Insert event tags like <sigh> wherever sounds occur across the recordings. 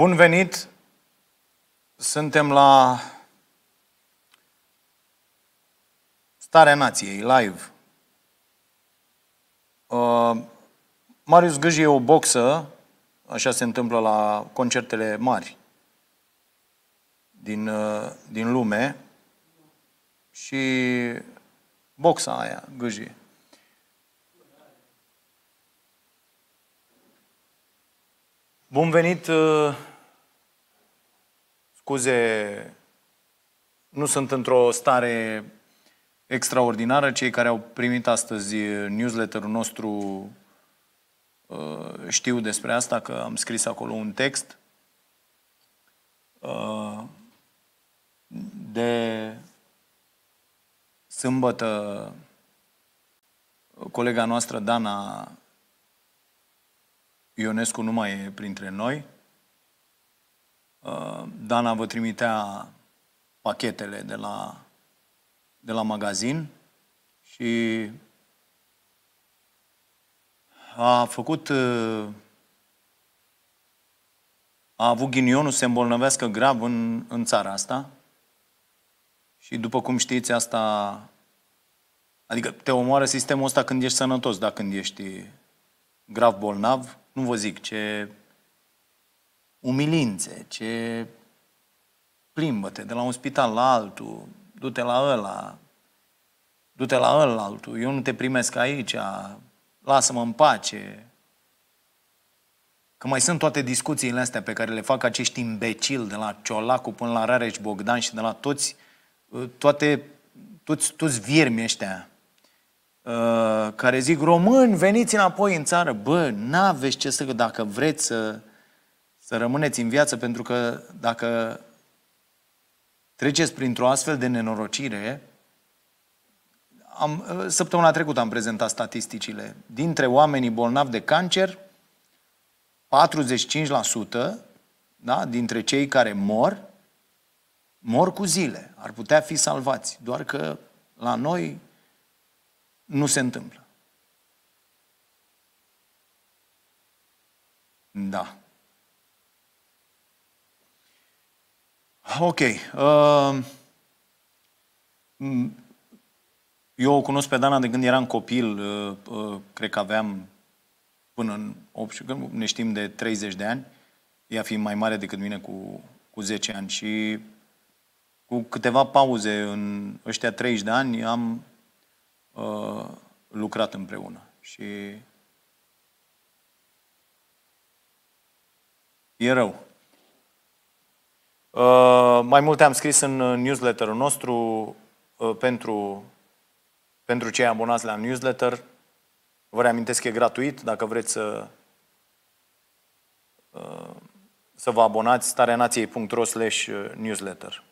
Bun venit! Suntem la Starea Nației, live. Uh, Marius Gâji e o boxă, așa se întâmplă la concertele mari din, uh, din lume. Și boxa aia, Gâji. Bun venit uh, scuze, nu sunt într-o stare extraordinară. Cei care au primit astăzi uh, newsletterul nostru uh, știu despre asta, că am scris acolo un text uh, de sâmbătă colega noastră Dana Ionescu nu mai e printre noi. Uh, Dana vă trimitea pachetele de la, de la magazin și a făcut uh, a avut ghinionul să se îmbolnăvească grav în, în țara asta și după cum știți asta adică te omoară sistemul ăsta când ești sănătos, dacă când ești grav bolnav, nu vă zic ce umilințe, ce plimbă-te de la un spital la altul, du-te la ăla, du-te la ăla altul, eu nu te primesc aici, lasă-mă în pace. Că mai sunt toate discuțiile astea pe care le fac acești imbecili de la Ciolacu până la Rareș Bogdan și de la toți, toate, toți, toți viermi ăștia uh, care zic români, veniți înapoi în țară. Bă, n-aveți ce să, dacă vreți să să rămâneți în viață, pentru că dacă treceți printr-o astfel de nenorocire, am, săptămâna trecută am prezentat statisticile. Dintre oamenii bolnavi de cancer, 45% da, dintre cei care mor, mor cu zile. Ar putea fi salvați, doar că la noi nu se întâmplă. Da. Ok. Uh, eu o cunosc pe Dana de când eram copil, uh, uh, cred că aveam până în 8, ne știm de 30 de ani, ea fiind mai mare decât mine cu, cu 10 ani și cu câteva pauze în ăștia 30 de ani am uh, lucrat împreună și e rău. Uh, mai multe am scris în uh, newsletterul nostru uh, pentru, pentru cei abonați la newsletter. Vă reamintesc că e gratuit dacă vreți să, uh, să vă abonați stareanației.ro slash uh, newsletter.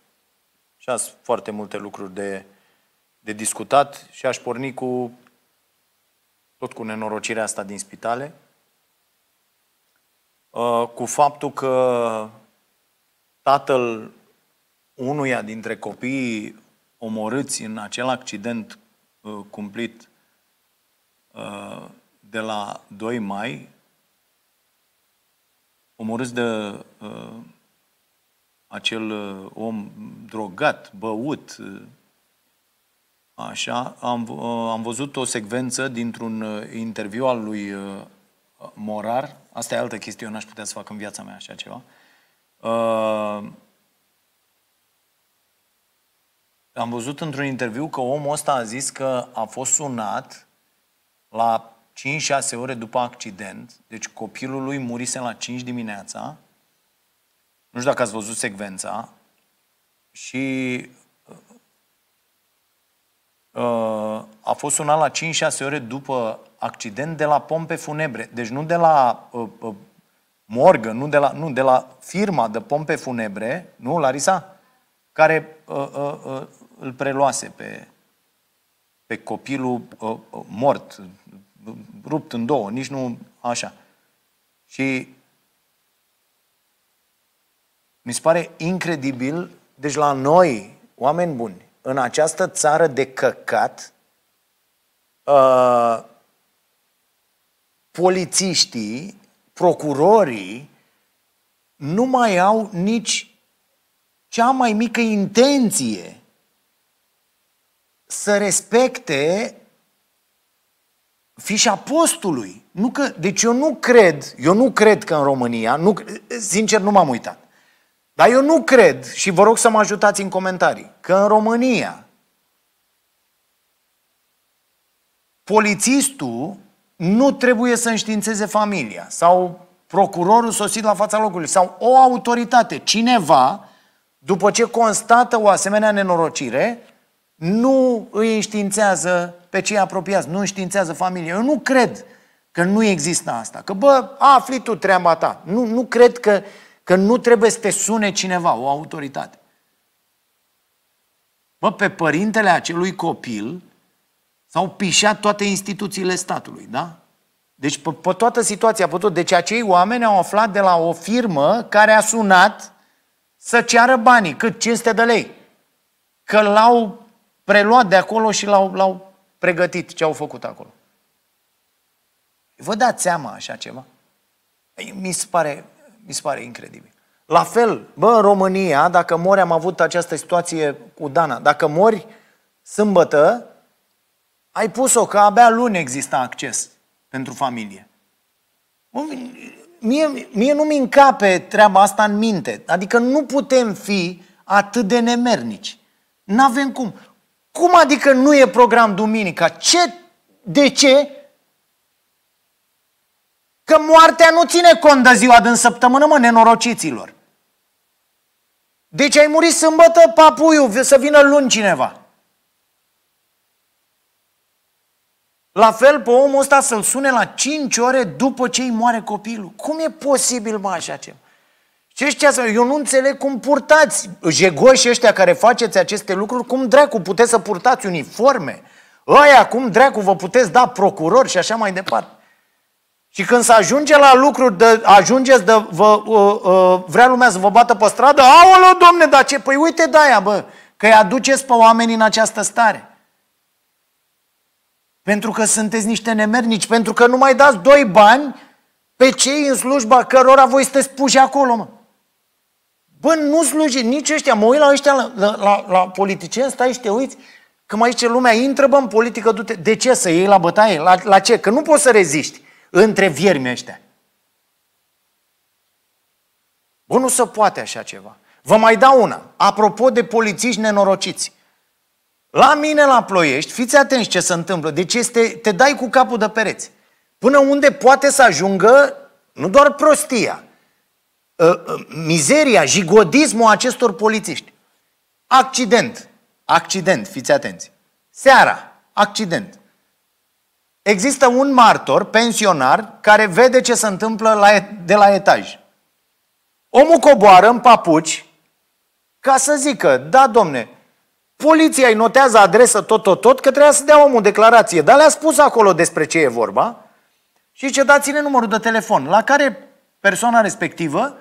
Și ați foarte multe lucruri de, de discutat și aș porni cu tot cu nenorocirea asta din spitale, cu faptul că tatăl unuia dintre copiii omorâți în acel accident uh, cumplit uh, de la 2 mai, omorâți de uh, acel uh, om drogat, băut, uh, așa, am, uh, am văzut o secvență dintr-un interviu al lui Morar, asta e altă chestie, eu n-aș putea să fac în viața mea așa ceva, uh, Uh, am văzut într-un interviu că omul ăsta a zis că a fost sunat la 5-6 ore după accident, deci copilul lui murise la 5 dimineața, nu știu dacă ați văzut secvența, și uh, uh a fost sunat la 5-6 ore după accident de la pompe funebre, deci nu de la uh, uh, Morgan, nu de la, nu, de la firma de pompe funebre, nu, Larisa? Care uh, uh, uh, îl preluase pe, pe copilul uh, uh, mort, rupt în două, nici nu așa. Și mi se pare incredibil, deci la noi, oameni buni, în această țară de căcat, uh, polițiștii procurorii nu mai au nici cea mai mică intenție să respecte fișa postului. Nu că, deci eu nu cred, eu nu cred că în România, nu, sincer nu m-am uitat, dar eu nu cred, și vă rog să mă ajutați în comentarii, că în România polițistul nu trebuie să înștiințeze familia sau procurorul sosit la fața locului sau o autoritate, cineva, după ce constată o asemenea nenorocire, nu îi înștiințează pe cei apropiați, nu înștiințează familia. Eu nu cred că nu există asta. Că, bă, afli tu treaba ta. Nu, nu cred că, că nu trebuie să te sune cineva, o autoritate. Bă, pe părintele acelui copil, S-au pișat toate instituțiile statului, da? Deci pe, pe toată situația, pe tot. Deci acei oameni au aflat de la o firmă care a sunat să ceară banii, cât 500 de lei. Că l-au preluat de acolo și l-au, l-au pregătit ce au făcut acolo. Vă dați seama așa ceva? Mi se pare, mi se pare incredibil. La fel, bă, în România, dacă mori, am avut această situație cu Dana, dacă mori sâmbătă, ai pus-o că abia luni exista acces pentru familie. Mie, mie nu-mi încape treaba asta în minte. Adică nu putem fi atât de nemernici. N-avem cum. Cum adică nu e program duminica? Ce? De ce? Că moartea nu ține cont de ziua din săptămână, mă, nenorociților. Deci ai murit sâmbătă, papuiu, să vină luni cineva. La fel pe omul ăsta să-l sune la 5 ore după ce îi moare copilul. Cum e posibil, mă, așa ceva? Ce știa să... Eu nu înțeleg cum purtați jegoși ăștia care faceți aceste lucruri, cum dracu puteți să purtați uniforme? Aia, cum dracu vă puteți da procurori și așa mai departe? Și când se ajunge la lucruri, de, ajungeți de, vă, uh, uh, vrea lumea să vă bată pe stradă, aoleu, domne, dar ce? Păi uite de aia, bă, că îi aduceți pe oamenii în această stare pentru că sunteți niște nemernici, pentru că nu mai dați doi bani pe cei în slujba cărora voi sunteți puși acolo, mă. Bă, nu sluji nici ăștia. Mă uit la ăștia, la, la, la politicieni, stai și te uiți, că mai zice lumea, intră bă, în politică, du-te. De ce să iei la bătaie? La, la ce? Că nu poți să reziști între viermi ăștia. Bă, nu se poate așa ceva. Vă mai dau una. Apropo de polițiști nenorociți. La mine, la ploiești, fiți atenți ce se întâmplă. Deci este, te dai cu capul de pereți. Până unde poate să ajungă nu doar prostia, ă, ă, mizeria, jigodismul acestor polițiști. Accident. Accident, fiți atenți. Seara, accident. Există un martor, pensionar, care vede ce se întâmplă la, de la etaj. Omul coboară în papuci ca să zică, da, domne, Poliția îi notează adresă tot, tot, tot, că trebuia să dea omul declarație. Dar le-a spus acolo despre ce e vorba și zice, dați-ne numărul de telefon. La care persoana respectivă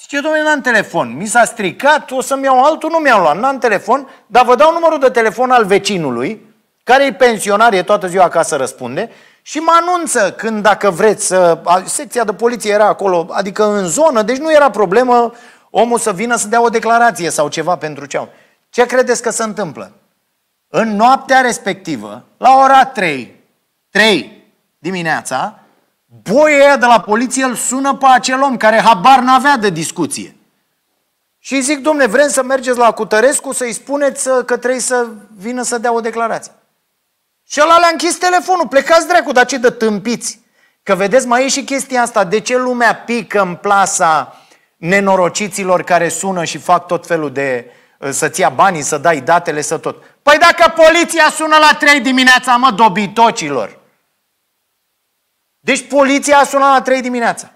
zice, domnule, n-am telefon, mi s-a stricat, o să-mi iau altul, nu mi-am luat, n-am telefon, dar vă dau numărul de telefon al vecinului, care e pensionar, e toată ziua acasă, răspunde, și mă anunță când, dacă vreți, să... secția de poliție era acolo, adică în zonă, deci nu era problemă omul să vină să dea o declarație sau ceva pentru ce au. Ce credeți că se întâmplă? În noaptea respectivă, la ora 3, 3 dimineața, boia de la poliție îl sună pe acel om care habar n-avea de discuție. Și zic, domne, vrem să mergeți la Cutărescu să-i spuneți uh, că trebuie să vină să dea o declarație. Și ăla le-a închis telefonul, plecați dracu, dar ce de tâmpiți? Că vedeți, mai e și chestia asta, de ce lumea pică în plasa nenorociților care sună și fac tot felul de uh, să-ți ia banii, să dai datele, să tot. Păi dacă poliția sună la 3 dimineața, mă, dobitocilor. Deci poliția sună la 3 dimineața.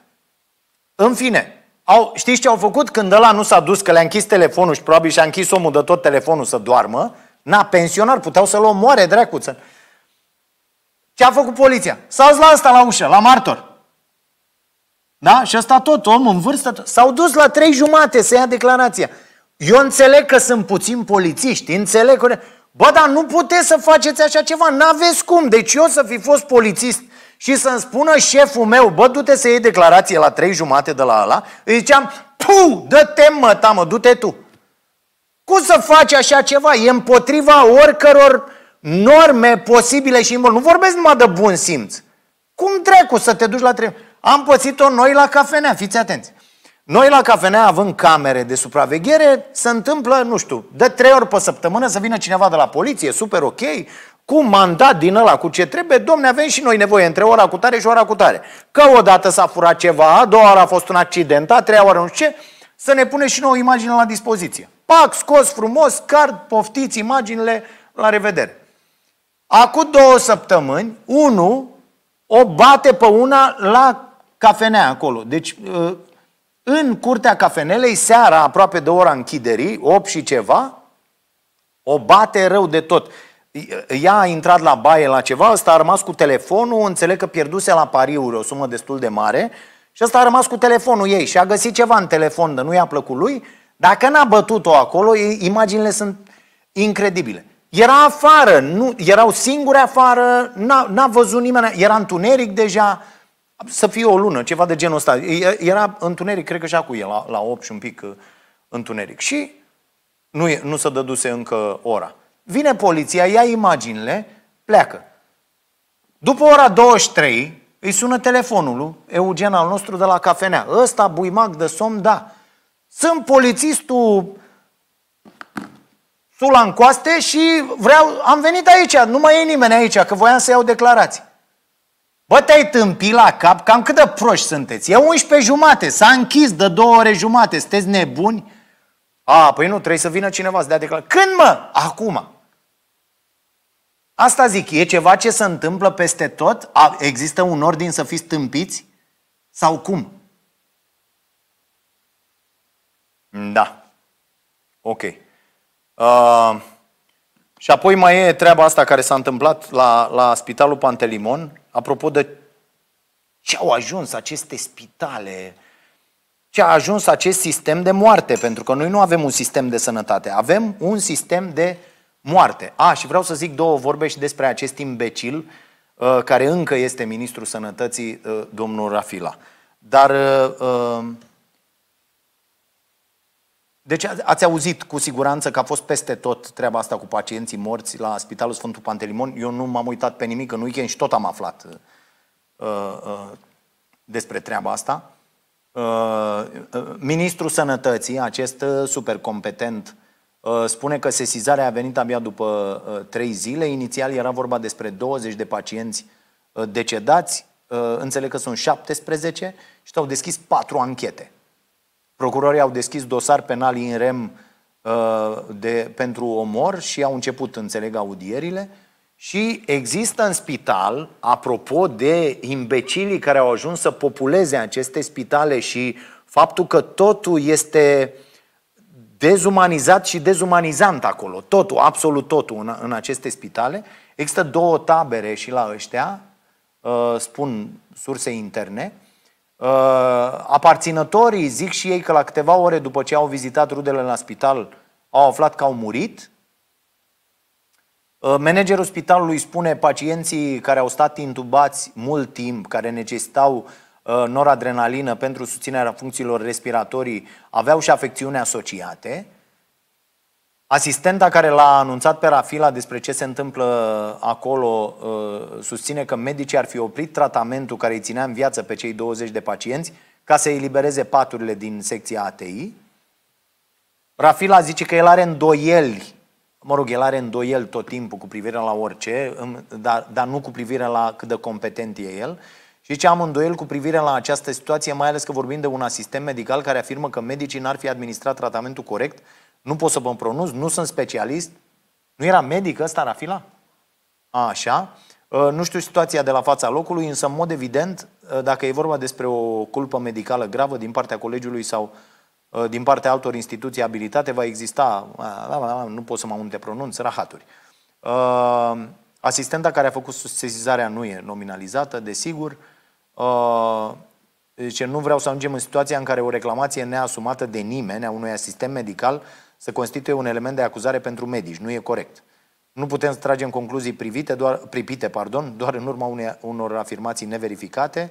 În fine, au, știți ce au făcut? Când ăla nu s-a dus, că le-a închis telefonul și probabil și-a închis omul de tot telefonul să doarmă, na, pensionar, puteau să-l omoare, dracuță. Ce a făcut poliția? S-a dus la ăsta la ușă, la martor. Da? Și ăsta tot, om în vârstă, s-au dus la trei jumate să ia declarația. Eu înțeleg că sunt puțin polițiști, înțeleg că... Bă, dar nu puteți să faceți așa ceva, n-aveți cum. Deci eu să fi fost polițist și să-mi spună șeful meu, bă, du-te să iei declarație la trei jumate de la ăla, îi ziceam, pu, dă-te mă, tamă, du-te tu. Cum să faci așa ceva? E împotriva oricăror norme posibile și imol. Nu vorbesc numai de bun simț. Cum dracu să te duci la trei? Am pățit-o noi la cafenea, fiți atenți. Noi la cafenea, având camere de supraveghere, se întâmplă, nu știu, de trei ori pe săptămână să vină cineva de la poliție, super ok, cu mandat din ăla, cu ce trebuie, domne, avem și noi nevoie între ora cu tare și ora cu tare. Că odată s-a furat ceva, a doua oară a fost un accident, a treia oară nu știu ce, să ne pune și nouă imagine la dispoziție. Pac, scos frumos, card, poftiți imaginile, la revedere. Acum două săptămâni, unul o bate pe una la cafenea acolo. Deci ă, în curtea cafenelei, seara, aproape de ora închiderii, 8 și ceva, o bate rău de tot. Ea a intrat la baie la ceva, ăsta a rămas cu telefonul, înțeleg că pierduse la pariuri o sumă destul de mare și ăsta a rămas cu telefonul ei și a găsit ceva în telefon dar nu i-a plăcut lui. Dacă n-a bătut-o acolo, imaginile sunt incredibile. Era afară, nu, erau singuri afară, n-a, n-a văzut nimeni, era întuneric deja, să fie o lună, ceva de genul ăsta. Era întuneric, cred că și cu el, la, la 8 și un pic uh, întuneric. Și nu, e, nu se dăduse încă ora. Vine poliția, ia imaginile, pleacă. După ora 23, îi sună telefonul lui Eugen al nostru de la cafenea. Ăsta buimac de somn, da. Sunt polițistul Sulan Coaste și vreau, am venit aici, nu mai e nimeni aici, că voiam să iau declarații. Bă, te-ai tâmpit la cap? Cam cât de proști sunteți? E 11 jumate, s-a închis de două ore jumate, sunteți nebuni? A, păi nu, trebuie să vină cineva să dea declar. Când mă? Acum. Asta zic, e ceva ce se întâmplă peste tot? A, există un ordin să fiți tâmpiți? Sau cum? Da. Ok. Uh, și apoi mai e treaba asta care s-a întâmplat la, la Spitalul Pantelimon, apropo de ce au ajuns aceste spitale, ce a ajuns acest sistem de moarte, pentru că noi nu avem un sistem de sănătate, avem un sistem de moarte. A, și vreau să zic două vorbe și despre acest imbecil uh, care încă este ministrul sănătății, uh, domnul Rafila. Dar uh, deci ați auzit cu siguranță că a fost peste tot treaba asta cu pacienții morți la Spitalul Sfântul Pantelimon. Eu nu m-am uitat pe nimic în weekend și tot am aflat uh, uh, despre treaba asta. Uh, uh, Ministrul Sănătății, acest uh, super competent, uh, spune că sesizarea a venit abia după uh, zile. Inițial era vorba despre 20 de pacienți uh, decedați, uh, înțeleg că sunt 17 și au deschis patru anchete. Procurorii au deschis dosar penal în rem uh, de, pentru omor și au început, înțeleg, audierile. Și există în spital, apropo de imbecilii care au ajuns să populeze aceste spitale și faptul că totul este dezumanizat și dezumanizant acolo, totul, absolut totul în, în aceste spitale, există două tabere și la ăștia, uh, spun surse interne, Uh, aparținătorii zic și ei că la câteva ore după ce au vizitat rudele la spital au aflat că au murit. Uh, managerul spitalului spune pacienții care au stat intubați mult timp, care necesitau uh, noradrenalină pentru susținerea funcțiilor respiratorii, aveau și afecțiuni asociate. Asistenta care l-a anunțat pe Rafila despre ce se întâmplă acolo uh, susține că medicii ar fi oprit tratamentul care îi ținea în viață pe cei 20 de pacienți ca să elibereze paturile din secția ATI. Rafila zice că el are îndoieli, mă rog, el are îndoieli tot timpul cu privire la orice, dar, dar nu cu privire la cât de competent e el. Și ce am îndoiel cu privire la această situație, mai ales că vorbim de un asistent medical care afirmă că medicii n-ar fi administrat tratamentul corect nu pot să vă pronunț, nu sunt specialist. Nu era medic ăsta, Rafila? Așa. Uh, nu știu situația de la fața locului, însă, în mod evident, uh, dacă e vorba despre o culpă medicală gravă din partea colegiului sau uh, din partea altor instituții abilitate, va exista, nu pot să mă multe pronunț, rahaturi. Asistenta care a făcut sesizarea nu e nominalizată, desigur. Zice, nu vreau să ajungem în situația în care o reclamație neasumată de nimeni, a unui asistent medical, să constituie un element de acuzare pentru medici. Nu e corect. Nu putem să tragem concluzii privite, doar, pripite pardon, doar în urma unei, unor afirmații neverificate.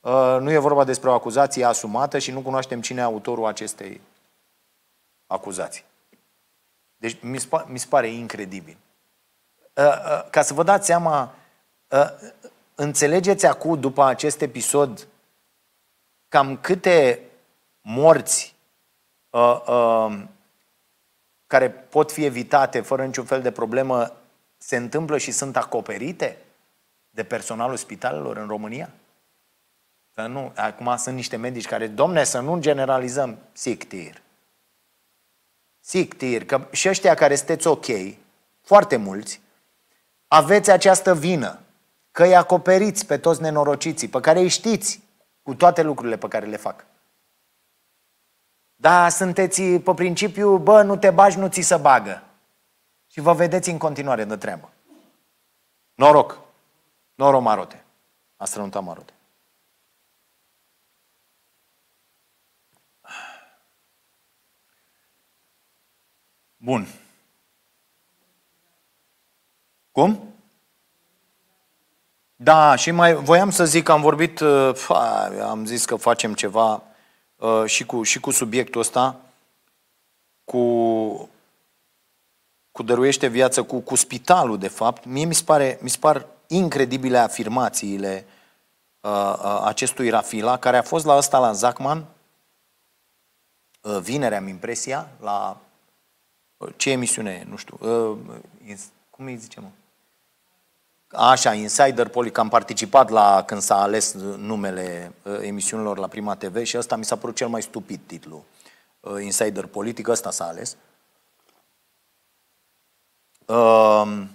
Uh, nu e vorba despre o acuzație asumată și nu cunoaștem cine e autorul acestei acuzații. Deci mi se, mi se pare incredibil. Uh, uh, ca să vă dați seama, uh, înțelegeți acum, după acest episod, cam câte morți uh, uh, care pot fi evitate fără niciun fel de problemă se întâmplă și sunt acoperite de personalul spitalelor în România? Să nu, acum sunt niște medici care, domne, să nu generalizăm, sictir. Sictir, că și ăștia care sunteți ok, foarte mulți, aveți această vină că îi acoperiți pe toți nenorociții, pe care îi știți cu toate lucrurile pe care le fac. Dar sunteți uh, pe principiu, bă, nu te bagi, nu ți se bagă. Și vă vedeți în continuare de treabă. Noroc. Noroc marote. A strănutat marote. Bun. Cum? Da, și mai voiam să zic că am vorbit, uh, fa, am zis că facem ceva Uh, și, cu, și cu subiectul ăsta, cu, cu dăruiește viață, cu, cu spitalul, de fapt, mie mi se, pare, mi se par incredibile afirmațiile uh, uh, acestui Rafila, care a fost la ăsta, la Zacman, uh, vineri am impresia, la uh, ce emisiune, nu știu, uh, cum îi zicem uh, Așa, Insider că am participat la când s-a ales numele uh, emisiunilor la Prima TV și ăsta mi s-a părut cel mai stupid titlu. Uh, Insider Politic, ăsta s-a ales. Um,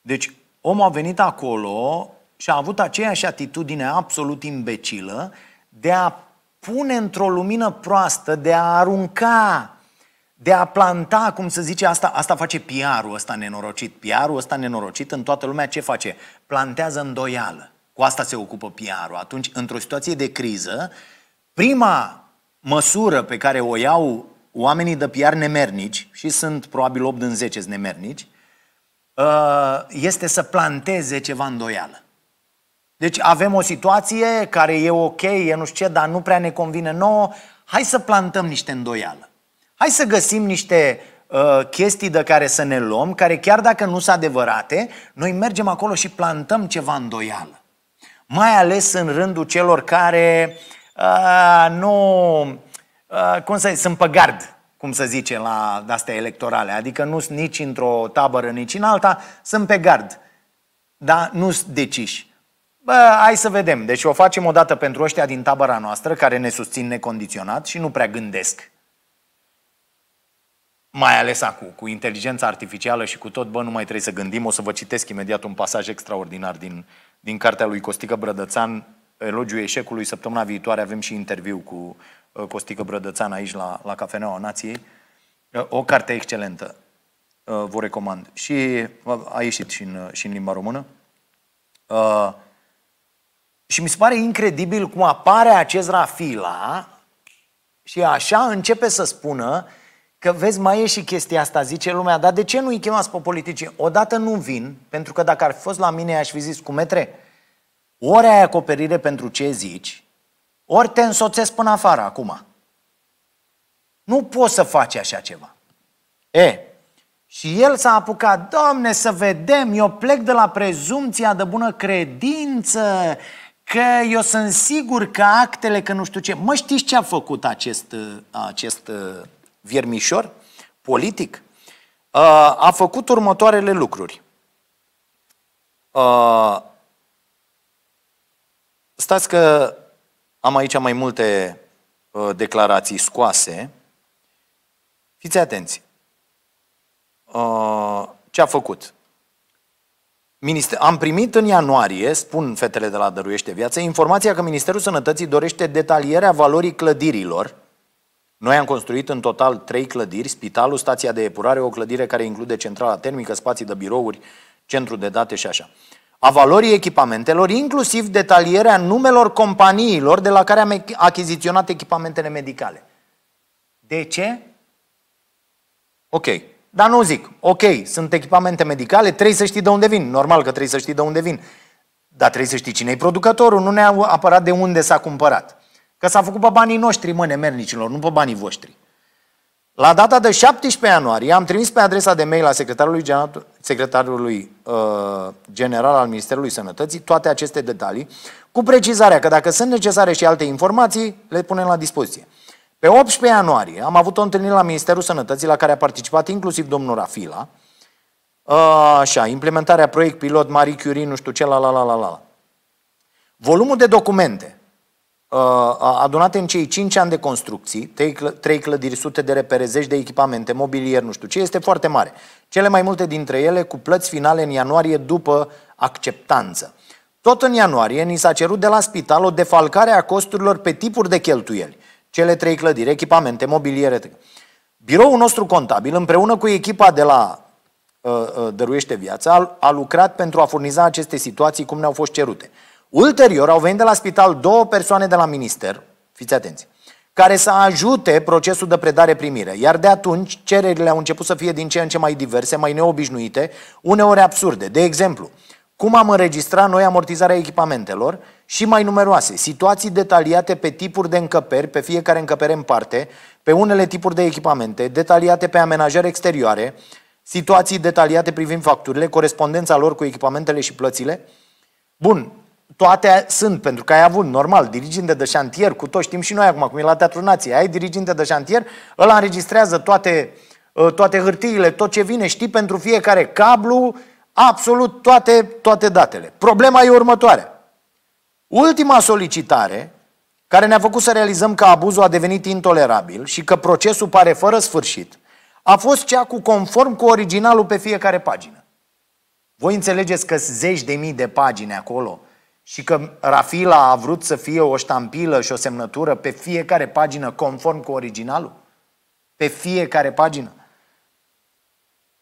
deci, omul a venit acolo și a avut aceeași atitudine absolut imbecilă de a pune într-o lumină proastă, de a arunca de a planta, cum se zice, asta, asta face PR-ul ăsta nenorocit. PR-ul ăsta nenorocit în toată lumea ce face? Plantează îndoială. Cu asta se ocupă PR-ul. Atunci, într-o situație de criză, prima măsură pe care o iau oamenii de PR nemernici, și sunt probabil 8 din 10 nemernici, ă, este să planteze ceva îndoială. Deci avem o situație care e ok, e nu știu ce, dar nu prea ne convine nouă, hai să plantăm niște îndoială. Hai să găsim niște uh, chestii de care să ne luăm, care chiar dacă nu sunt adevărate, noi mergem acolo și plantăm ceva îndoială. Mai ales în rândul celor care uh, nu, uh, cum să zic, sunt pe gard, cum să zice, la astea electorale. Adică nu sunt nici într-o tabără, nici în alta, sunt pe gard. Dar nu sunt deciși. Bă, hai să vedem. Deci o facem o dată pentru ăștia din tabăra noastră, care ne susțin necondiționat și nu prea gândesc mai ales acum, cu inteligența artificială și cu tot, bă, nu mai trebuie să gândim, o să vă citesc imediat un pasaj extraordinar din, din cartea lui Costică Brădățan, elogiu eșecului, săptămâna viitoare avem și interviu cu uh, Costică Brădățan aici la, la Cafeneaua Nației. Uh, o carte excelentă, uh, vă recomand. Și a ieșit și în, și în limba română. Și mi se pare incredibil cum apare acest Rafila și așa începe să spună Că vezi, mai e și chestia asta, zice lumea, dar de ce nu-i chemați pe politicii? Odată nu vin, pentru că dacă ar fi fost la mine, aș fi zis cu metre, ori ai acoperire pentru ce zici, ori te însoțesc până afară acum. Nu poți să faci așa ceva. E, și el s-a apucat, Doamne, să vedem, eu plec de la prezumția de bună credință, că eu sunt sigur că actele, că nu știu ce. Mă știți ce a făcut acest, acest viermișor politic, uh, a făcut următoarele lucruri. Uh, stați că am aici mai multe uh, declarații scoase. Fiți atenți. Ce a făcut? Minister... Am primit în ianuarie, spun fetele de la Dăruiește Viață, informația că Ministerul Sănătății dorește detalierea valorii clădirilor noi am construit în total trei clădiri, spitalul, stația de epurare, o clădire care include centrala termică, spații de birouri, centru de date și așa. A valorii echipamentelor, inclusiv detalierea numelor companiilor de la care am achiziționat echipamentele medicale. De ce? Ok. Dar nu zic, ok, sunt echipamente medicale, trebuie să știi de unde vin. Normal că trebuie să știi de unde vin. Dar trebuie să știi cine e producătorul, nu ne-a aparat de unde s-a cumpărat. Că s-a făcut pe banii noștri, mă, nemernicilor, nu pe banii voștri. La data de 17 ianuarie am trimis pe adresa de mail a secretarului, general, secretarului uh, general al Ministerului Sănătății toate aceste detalii, cu precizarea că dacă sunt necesare și alte informații, le punem la dispoziție. Pe 18 ianuarie am avut o întâlnire la Ministerul Sănătății la care a participat inclusiv domnul Rafila, uh, așa, implementarea proiect pilot Marie Curie, nu știu ce, la la la la la. Volumul de documente adunate în cei 5 ani de construcții, 3 clădiri, sute de repere, zeci de echipamente, mobilier, nu știu ce, este foarte mare. Cele mai multe dintre ele cu plăți finale în ianuarie după acceptanță. Tot în ianuarie ni s-a cerut de la spital o defalcare a costurilor pe tipuri de cheltuieli. Cele trei clădiri, echipamente, mobiliere. Biroul nostru contabil, împreună cu echipa de la uh, uh, Dăruiește Viața, a, a lucrat pentru a furniza aceste situații cum ne-au fost cerute. Ulterior au venit de la spital două persoane de la minister, fiți atenți, care să ajute procesul de predare-primire. Iar de atunci, cererile au început să fie din ce în ce mai diverse, mai neobișnuite, uneori absurde. De exemplu, cum am înregistrat noi amortizarea echipamentelor și mai numeroase, situații detaliate pe tipuri de încăperi, pe fiecare încăpere în parte, pe unele tipuri de echipamente, detaliate pe amenajări exterioare, situații detaliate privind facturile, corespondența lor cu echipamentele și plățile. Bun, toate sunt, pentru că ai avut, normal, diriginte de șantier, cu toți știm și noi acum, cum e la Teatrul Nației, ai diriginte de șantier, îl înregistrează toate, ă, toate hârtiile, tot ce vine, știi pentru fiecare cablu, absolut toate, toate datele. Problema e următoarea. Ultima solicitare, care ne-a făcut să realizăm că abuzul a devenit intolerabil și că procesul pare fără sfârșit, a fost cea cu conform cu originalul pe fiecare pagină. Voi înțelegeți că zeci de mii de pagini acolo – și că Rafila a vrut să fie o ștampilă și o semnătură pe fiecare pagină conform cu originalul? Pe fiecare pagină.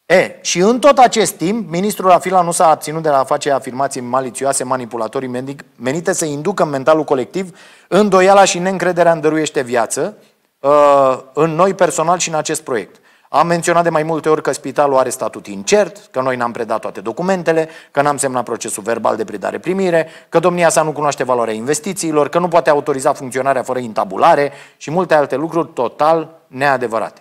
E, și în tot acest timp, ministrul Rafila nu s-a abținut de la a face afirmații malițioase, manipulatorii menite să inducă în mentalul colectiv îndoiala și neîncrederea în dăruiește viață, uh, în noi personal și în acest proiect. Am menționat de mai multe ori că spitalul are statut incert, că noi n-am predat toate documentele, că n-am semnat procesul verbal de predare-primire, că domnia sa nu cunoaște valoarea investițiilor, că nu poate autoriza funcționarea fără intabulare și multe alte lucruri total neadevărate.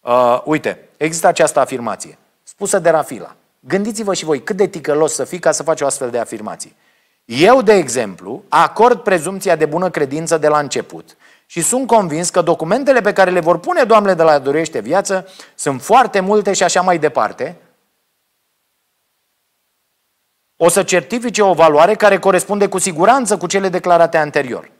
Uh, uite, există această afirmație, spusă de Rafila. Gândiți-vă și voi cât de ticălos să fii ca să faci o astfel de afirmație. Eu, de exemplu, acord prezumția de bună credință de la început și sunt convins că documentele pe care le vor pune Doamne de la Dorește Viață sunt foarte multe și așa mai departe, o să certifice o valoare care corespunde cu siguranță cu cele declarate anterior.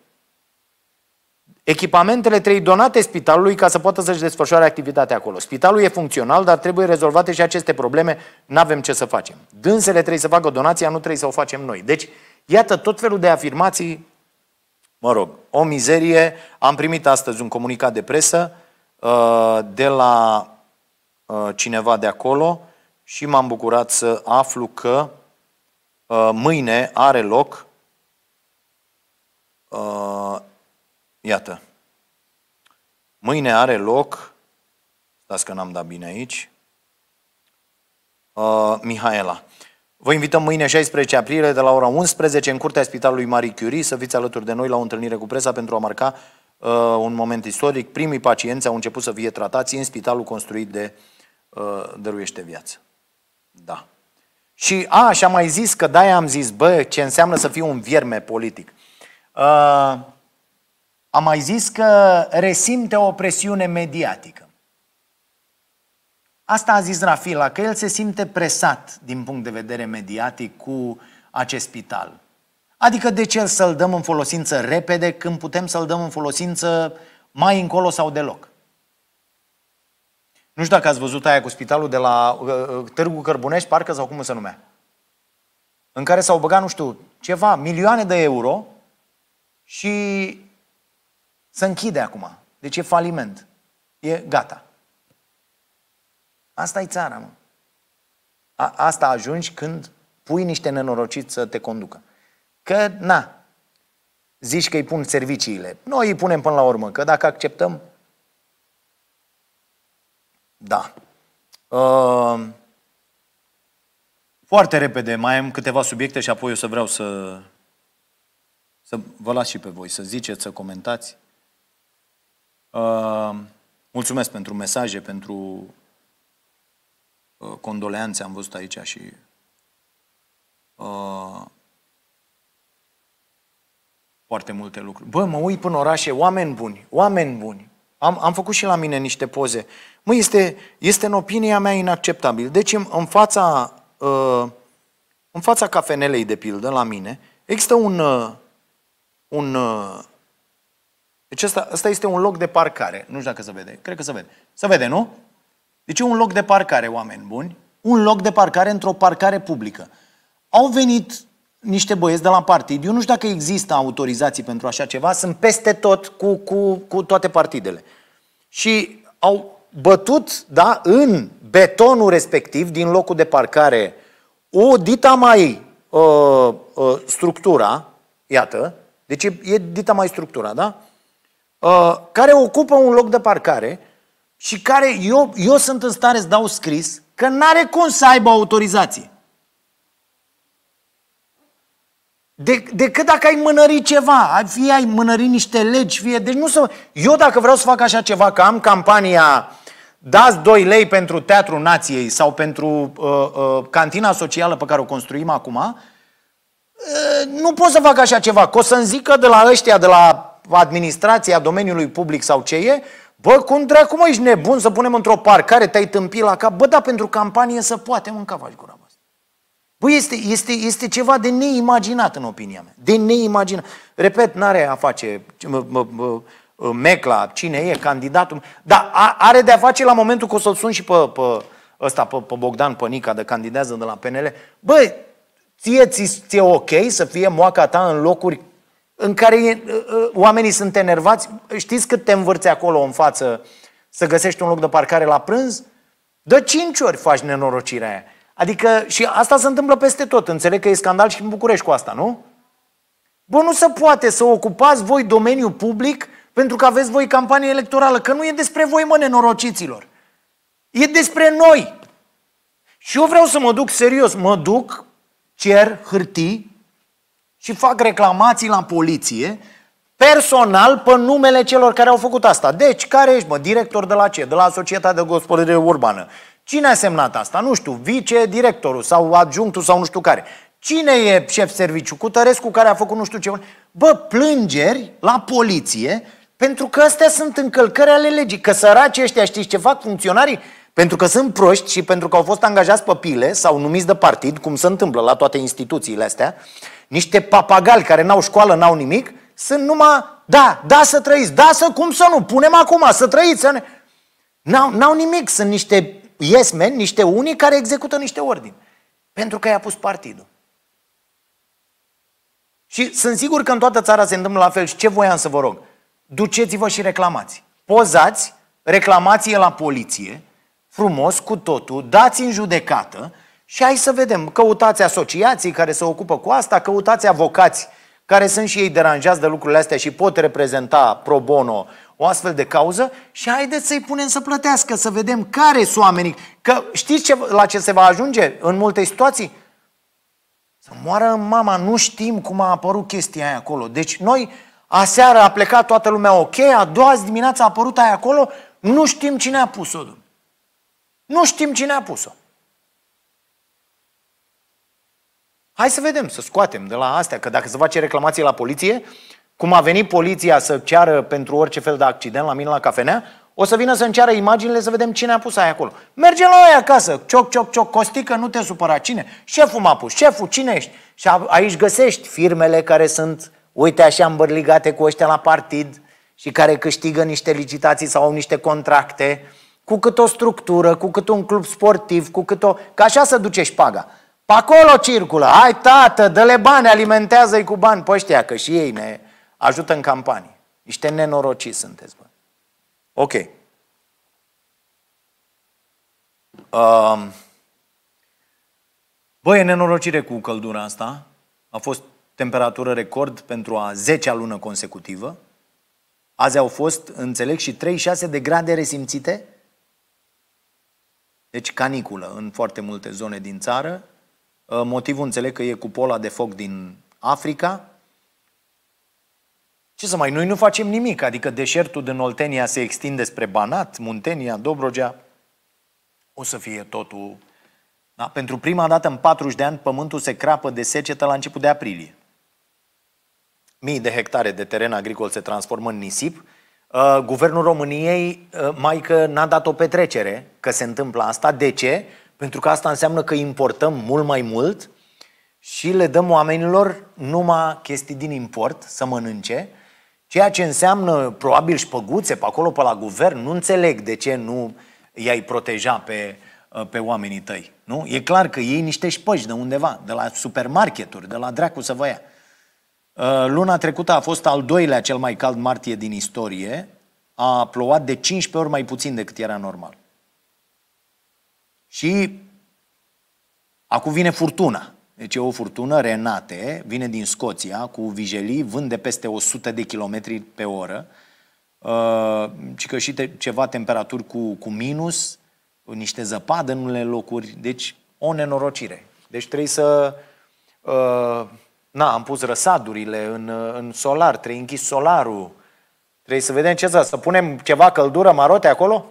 Echipamentele trebuie donate spitalului ca să poată să-și desfășoare activitatea acolo. Spitalul e funcțional, dar trebuie rezolvate și aceste probleme. Nu avem ce să facem. Dânsele trebuie să facă donația, nu trebuie să o facem noi. Deci, iată tot felul de afirmații Mă rog, o mizerie. Am primit astăzi un comunicat de presă uh, de la uh, cineva de acolo și m-am bucurat să aflu că uh, mâine are loc iată mâine are loc stați că n-am dat bine aici Mihaela Vă invităm mâine 16 aprilie de la ora 11 în curtea Spitalului Marie Curie să fiți alături de noi la o întâlnire cu presa pentru a marca uh, un moment istoric. Primii pacienți au început să fie tratați în spitalul construit de uh, Dăruiește Viață. Da. Și, a, și am mai zis că da, am zis, bă, ce înseamnă să fiu un vierme politic. Uh, am mai zis că resimte o presiune mediatică. Asta a zis Rafila, că el se simte presat din punct de vedere mediatic cu acest spital. Adică de ce să-l dăm în folosință repede când putem să-l dăm în folosință mai încolo sau deloc? Nu știu dacă ați văzut aia cu spitalul de la uh, uh Târgu Cărbunești, parcă sau cum se numea. În care s-au băgat, nu știu, ceva, milioane de euro și se închide acum. Deci e faliment. E gata. Asta e țara, mă. A, asta ajungi când pui niște nenorociți să te conducă. Că, na, zici că îi pun serviciile. Noi îi punem până la urmă, că dacă acceptăm, da. Uh, foarte repede, mai am câteva subiecte și apoi o să vreau să, să vă las și pe voi, să ziceți, să comentați. Uh, mulțumesc pentru mesaje, pentru Uh, condoleanțe am văzut aici și uh, foarte multe lucruri. Bă, mă uit până orașe, oameni buni, oameni buni. Am, am făcut și la mine niște poze. Mă, este, este în opinia mea inacceptabil. Deci în, în fața uh, în fața cafenelei, de pildă, la mine, există un uh, un uh, deci asta, asta este un loc de parcare. Nu știu dacă se vede. Cred că se vede. Se vede, nu? Deci e un loc de parcare, oameni buni, un loc de parcare într-o parcare publică. Au venit niște băieți de la partid, eu nu știu dacă există autorizații pentru așa ceva, sunt peste tot cu, cu, cu toate partidele. Și au bătut da, în betonul respectiv, din locul de parcare, o dita mai uh, uh, structura, iată, deci e, e dita mai structura, da? Uh, care ocupă un loc de parcare și care eu, eu sunt în stare să dau scris că n-are cum să aibă autorizație. De, decât dacă ai mânări ceva, fie ai mânări niște legi, fie... Deci nu să... Eu dacă vreau să fac așa ceva, că am campania dați 2 lei pentru Teatrul Nației sau pentru uh, uh, cantina socială pe care o construim acum, uh, nu pot să fac așa ceva. Că o să-mi zică de la ăștia, de la administrația domeniului public sau ce e, Bă, cum dracu mă, ești nebun să punem într-o parcare, te-ai tâmpit la cap? Bă, da, pentru campanie să poate, mânca faci gura asta. Bă, este, este, este ceva de neimaginat în opinia mea. De neimaginat. Repet, n-are a face Mecla, cine e candidatul, dar are de a face la momentul că o să-l sun și pe, pe ăsta, pe, pe Bogdan Pănica, de candidează de la PNL. Bă, ție ți, ți ok să fie moaca ta în locuri în care oamenii sunt enervați. Știți cât te învârți acolo în față să găsești un loc de parcare la prânz? De cinci ori faci nenorocirea aia. Adică și asta se întâmplă peste tot. Înțeleg că e scandal și în București cu asta, nu? Bă, nu se poate să ocupați voi domeniul public pentru că aveți voi campanie electorală. Că nu e despre voi, mă, nenorociților. E despre noi. Și eu vreau să mă duc serios. Mă duc, cer hârtii, și fac reclamații la poliție personal pe numele celor care au făcut asta. Deci, care ești, mă? Director de la ce? De la Societatea de Gospodărire Urbană. Cine a semnat asta? Nu știu, vice-directorul sau adjunctul sau nu știu care. Cine e șef serviciu? Cutărescu care a făcut nu știu ce. Bă, plângeri la poliție pentru că astea sunt încălcări ale legii. Că săraci ăștia, știți ce fac funcționarii? Pentru că sunt proști și pentru că au fost angajați pe pile sau numiți de partid, cum se întâmplă la toate instituțiile astea, uh, niște papagali care n-au școală, n-au nimic, sunt numai, da, da să trăiți, da să, cum să nu, punem acum, să trăiți, să ne... N-au, n-au nimic, sunt niște yes men, niște unii care execută niște ordini. Pentru că i-a pus partidul. Și sunt sigur că în toată țara se întâmplă la fel. Și ce voiam să vă rog? Duceți-vă și reclamați. Pozați reclamație la poliție, frumos, cu totul, dați în judecată și hai să vedem, căutați asociații care se ocupă cu asta, căutați avocați care sunt și ei deranjați de lucrurile astea și pot reprezenta pro bono o astfel de cauză și haideți să-i punem să plătească, să vedem care sunt oamenii. Că știți ce, la ce se va ajunge în multe situații? Să moară mama, nu știm cum a apărut chestia aia acolo. Deci noi, aseară a plecat toată lumea ok, a doua zi dimineața a apărut aia acolo, nu știm cine a pus-o. Nu știm cine a pus-o. Hai să vedem, să scoatem de la astea, că dacă se face reclamație la poliție, cum a venit poliția să ceară pentru orice fel de accident la mine la cafenea, o să vină să înceară imaginile să vedem cine a pus aia acolo. Merge la aia acasă, cioc, cioc, cioc, costică, nu te supăra, cine? Șeful m-a pus, șeful, cine ești? Și aici găsești firmele care sunt, uite așa, îmbărligate cu ăștia la partid și care câștigă niște licitații sau au niște contracte, cu cât o structură, cu cât un club sportiv, cu cât o... Că așa să duce șpaga. Pe acolo circulă. Hai, tată, dă-le bani, alimentează-i cu bani pe ăștia, că și ei ne ajută în campanie. Niște nenorociți sunteți, bă. Ok. Uh, bă, e nenorocire cu căldura asta. A fost temperatură record pentru a 10-a lună consecutivă. Azi au fost, înțeleg, și 36 de grade resimțite. Deci caniculă în foarte multe zone din țară. Uh, motivul înțeleg că e cupola de foc din Africa. Ce să mai, noi nu facem nimic, adică deșertul din Oltenia se extinde spre Banat, Muntenia, Dobrogea. O să fie totul... Da? Pentru prima dată în 40 de ani pământul se crapă de secetă la început de aprilie. Mii de hectare de teren agricol se transformă în nisip, uh, Guvernul României, uh, mai că n-a dat o petrecere, că se întâmplă asta. De ce? Pentru că asta înseamnă că importăm mult mai mult și le dăm oamenilor numai chestii din import să mănânce, ceea ce înseamnă probabil păguțe pe acolo, pe la guvern. Nu înțeleg de ce nu i-ai proteja pe, pe oamenii tăi. Nu? E clar că iei niște șpăși de undeva, de la supermarketuri, de la dracu să vă ia. Uh, luna trecută a fost al doilea cel mai cald martie din istorie. A plouat de 15 ori mai puțin decât era normal. Și acum vine furtuna. Deci e o furtună, Renate, vine din Scoția cu vijelii, vând de peste 100 de km pe oră, uh, ci că și te, ceva temperaturi cu, cu minus, niște zăpadă în unele locuri, deci o nenorocire. Deci trebuie să... Uh, na, am pus răsadurile în, în solar, trebuie închis solarul, trebuie să vedem ce să, să punem ceva căldură marote acolo?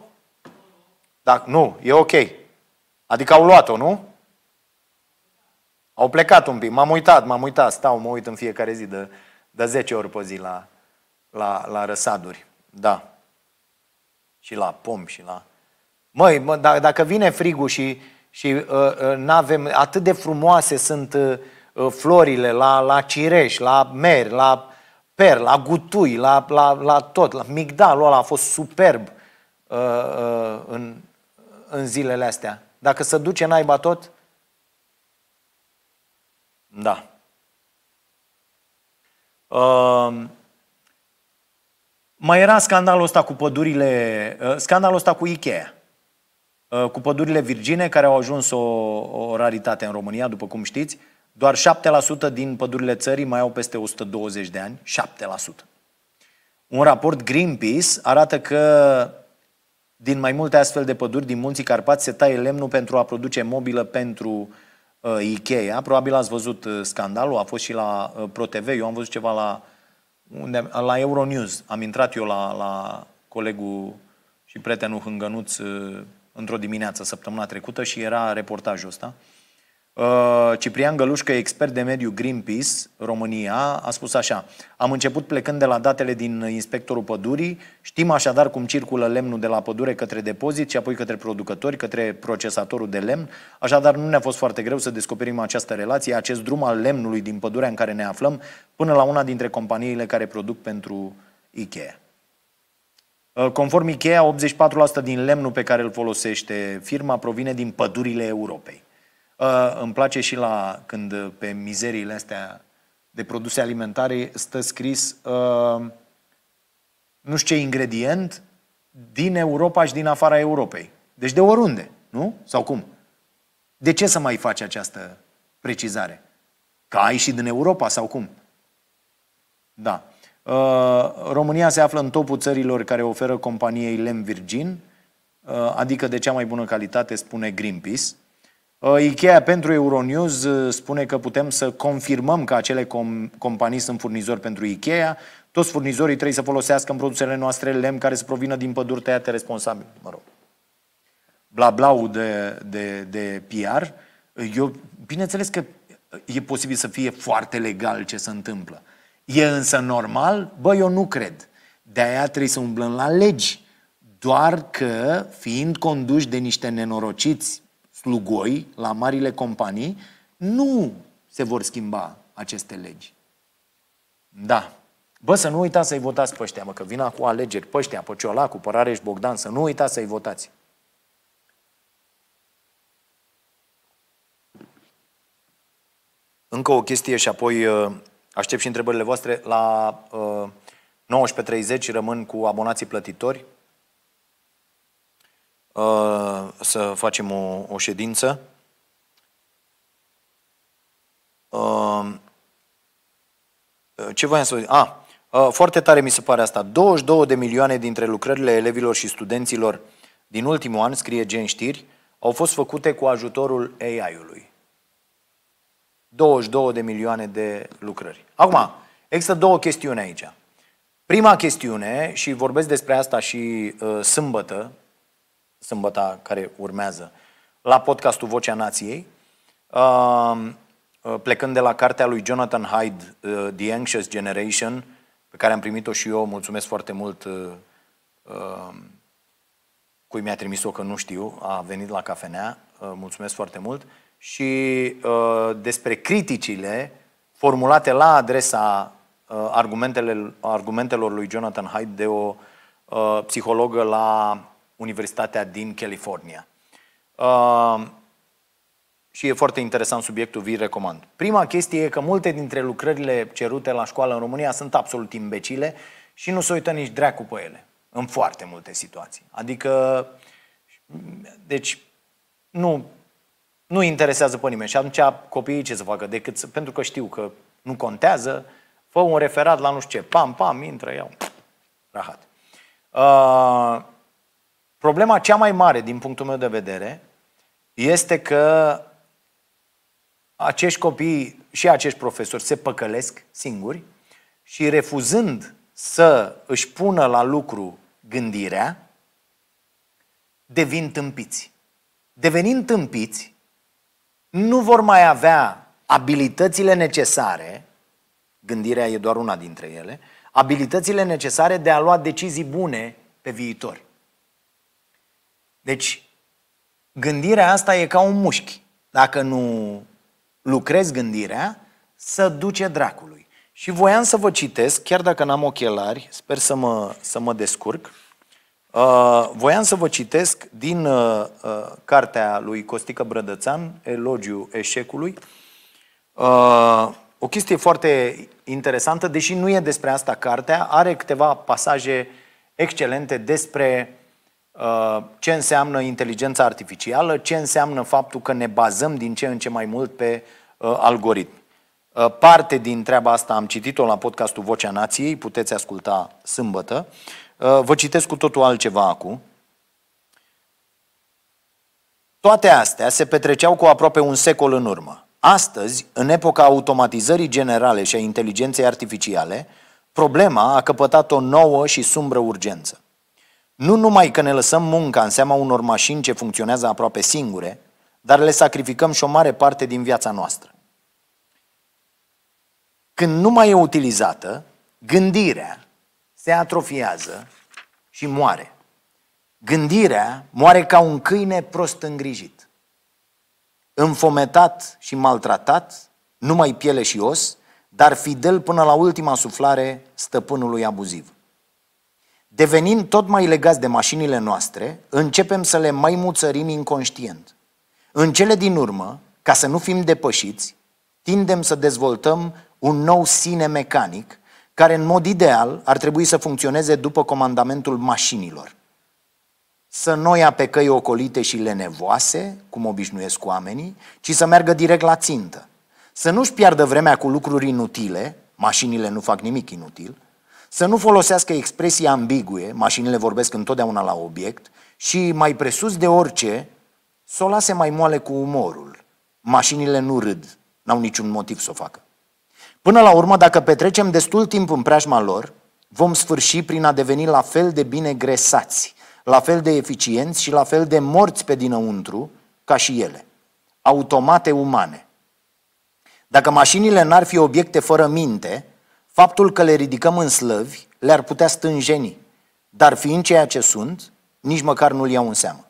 Dacă, nu, e ok. Adică au luat-o, nu? Au plecat un pic. M-am uitat, m-am uitat, stau, mă uit în fiecare zi de, de 10 ori pe zi la, la, la răsaduri. Da. Și la pom și la... Măi, mă, da, dacă vine frigul și, și uh, ă, uh, ă, nu avem Atât de frumoase sunt uh, uh, florile la, la cireș, la mer, la per, la gutui, la, la, la tot. La migdalul ăla a fost superb uh, uh, în, în zilele astea. Dacă se duce naiba tot, da. Uh, mai era scandalul ăsta cu pădurile, uh, scandalul ăsta cu Ikea, uh, cu pădurile virgine, care au ajuns o, o raritate în România, după cum știți. Doar 7% din pădurile țării mai au peste 120 de ani, 7%. Un raport Greenpeace arată că din mai multe astfel de păduri din munții Carpați se taie lemnul pentru a produce mobilă pentru uh, Ikea. Probabil ați văzut uh, scandalul, a fost și la uh, ProTV, eu am văzut ceva la, unde, la Euronews. Am intrat eu la, la colegul și prietenul Hângănuț uh, într-o dimineață săptămâna trecută și era reportajul ăsta. Uh, Uh, Ciprian Gălușcă, expert de mediu Greenpeace România, a spus așa Am început plecând de la datele din inspectorul pădurii Știm așadar cum circulă lemnul de la pădure către depozit și apoi către producători, către procesatorul de lemn Așadar nu ne-a fost foarte greu să descoperim această relație, acest drum al lemnului din pădurea în care ne aflăm Până la una dintre companiile care produc pentru Ikea uh, Conform Ikea, 84% din lemnul pe care îl folosește firma provine din pădurile Europei Ă, îmi place și la când pe mizeriile astea de produse alimentare stă scris uh, nu știu ce ingredient din Europa și din afara Europei. Deci de oriunde, nu? Sau cum? De ce să mai faci această precizare? Că ai și din Europa sau cum? Da. Uh, România se află în topul țărilor care oferă companiei lemn virgin, uh, adică de cea mai bună calitate, spune Greenpeace. Uh, Ikea pentru Euronews uh, spune că putem să confirmăm că acele com- companii sunt furnizori pentru Ikea. Toți furnizorii trebuie să folosească în produsele noastre lemn care să provină din păduri tăiate responsabil. Mă rog. Bla de, de, de PR. Eu, bineînțeles că e posibil să fie foarte legal ce se întâmplă. E însă normal? Bă, eu nu cred. De-aia trebuie să umblăm la legi. Doar că, fiind conduși de niște nenorociți slugoi la marile companii, nu se vor schimba aceste legi. Da. Bă, să nu uitați să-i votați pe ăștia, mă, că vin acum alegeri pe ăștia, pe Ciolacu, pe Rareș Bogdan, să nu uitați să-i votați. Încă o chestie și apoi uh, aștept și întrebările voastre. La 19.30 uh, rămân cu abonații plătitori. Uh, să facem o, o ședință. Uh, ce voiam să... A, ah, uh, foarte tare mi se pare asta. 22 de milioane dintre lucrările elevilor și studenților din ultimul an, scrie Gen Știri, au fost făcute cu ajutorul AI-ului. 22 de milioane de lucrări. Acum, există două chestiuni aici. Prima chestiune, și vorbesc despre asta și uh, sâmbătă, sâmbăta care urmează, la podcastul Vocea Nației, um, uh, plecând de la cartea lui Jonathan Hyde, uh, The Anxious Generation, pe care am primit-o și eu, mulțumesc foarte mult uh, um, cui mi-a trimis-o, că nu știu, a venit la cafenea, mulțumesc foarte mult, și despre criticile formulate la adresa argumentelor lui Jonathan Hyde de o psihologă la Universitatea din California. Uh, și e foarte interesant subiectul, vi recomand. Prima chestie e că multe dintre lucrările cerute la școală în România sunt absolut imbecile și nu se uită nici dracu pe ele, în foarte multe situații. Adică, deci, nu, nu interesează pe nimeni. Și atunci copiii ce să facă? Decât să, pentru că știu că nu contează, fă un referat la nu știu ce, pam, pam, intră, iau, rahat. Uh, Problema cea mai mare, din punctul meu de vedere, este că acești copii și acești profesori se păcălesc singuri și refuzând să își pună la lucru gândirea, devin tâmpiți. Devenind tâmpiți, nu vor mai avea abilitățile necesare, gândirea e doar una dintre ele, abilitățile necesare de a lua decizii bune pe viitor. Deci, gândirea asta e ca un mușchi. Dacă nu lucrezi gândirea, să duce dracului. Și voiam să vă citesc, chiar dacă n-am ochelari, sper să mă, să mă descurc, uh, voiam să vă citesc din uh, uh, cartea lui Costică Brădățan, Elogiu eșecului, uh, o chestie foarte interesantă, deși nu e despre asta cartea, are câteva pasaje excelente despre Uh, ce înseamnă inteligența artificială, ce înseamnă faptul că ne bazăm din ce în ce mai mult pe uh, algoritm. Uh, parte din treaba asta am citit-o la podcastul Vocea Nației, puteți asculta sâmbătă. Vă citesc cu totul altceva acum. Toate astea se petreceau cu aproape un secol în urmă. Astăzi, în epoca automatizării generale și a inteligenței artificiale, problema a căpătat o nouă și sumbră urgență. Nu numai că ne lăsăm munca în seama unor mașini ce funcționează aproape singure, dar le sacrificăm și o mare parte din viața noastră. Când nu mai e utilizată, gândirea se atrofiază și moare. Gândirea moare ca un câine prost îngrijit. Înfometat și maltratat, numai piele și os, dar fidel până la ultima suflare stăpânului abuziv. Devenind tot mai legați de mașinile noastre, începem să le mai muțărim inconștient. În cele din urmă, ca să nu fim depășiți, tindem să dezvoltăm un nou sine mecanic, care în mod ideal ar trebui să funcționeze după comandamentul mașinilor. Să nu ia pe căi ocolite și lenevoase, cum obișnuiesc oamenii, ci să meargă direct la țintă. Să nu-și piardă vremea cu lucruri inutile, mașinile nu fac nimic inutil, să nu folosească expresii ambigue, mașinile vorbesc întotdeauna la obiect, și mai presus de orice, să o lase mai moale cu umorul. Mașinile nu râd, n-au niciun motiv să o facă. Până la urmă, dacă petrecem destul timp în preajma lor, vom sfârși prin a deveni la fel de bine gresați, la fel de eficienți și la fel de morți pe dinăuntru ca și ele. Automate umane. Dacă mașinile n-ar fi obiecte fără minte, Faptul că le ridicăm în slăvi le-ar putea stânjeni, dar fiind ceea ce sunt, nici măcar nu-l iau în seamă.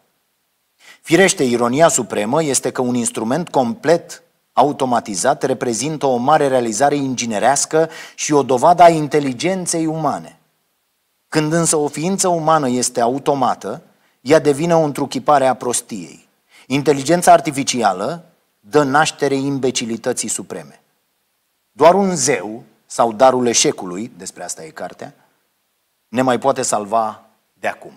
Firește, ironia supremă este că un instrument complet automatizat reprezintă o mare realizare inginerească și o dovadă a inteligenței umane. Când însă o ființă umană este automată, ea devine o întruchipare a prostiei. Inteligența artificială dă naștere imbecilității supreme. Doar un zeu sau darul eșecului, despre asta e cartea, ne mai poate salva de acum.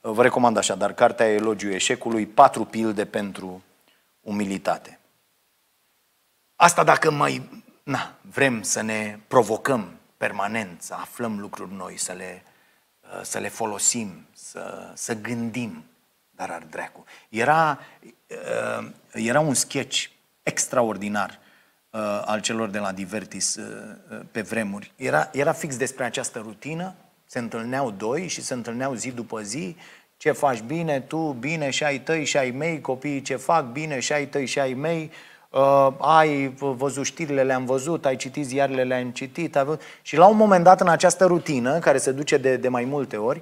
Vă recomand așadar cartea elogiu eșecului, patru pilde pentru umilitate. Asta dacă mai na, vrem să ne provocăm permanent, să aflăm lucruri noi, să le, să le folosim, să, să gândim, dar ar dracu. Era, uh, era un sketch extraordinar uh, al celor de la Divertis uh, uh, pe vremuri. Era, era fix despre această rutină, se întâlneau doi și se întâlneau zi după zi, ce faci bine, tu bine și ai tăi și ai mei, copiii ce fac bine și ai tăi și ai mei, uh, ai văzut știrile, le-am văzut, ai citit ziarele, le-am citit. Ai văzut... Și la un moment dat, în această rutină, care se duce de, de mai multe ori,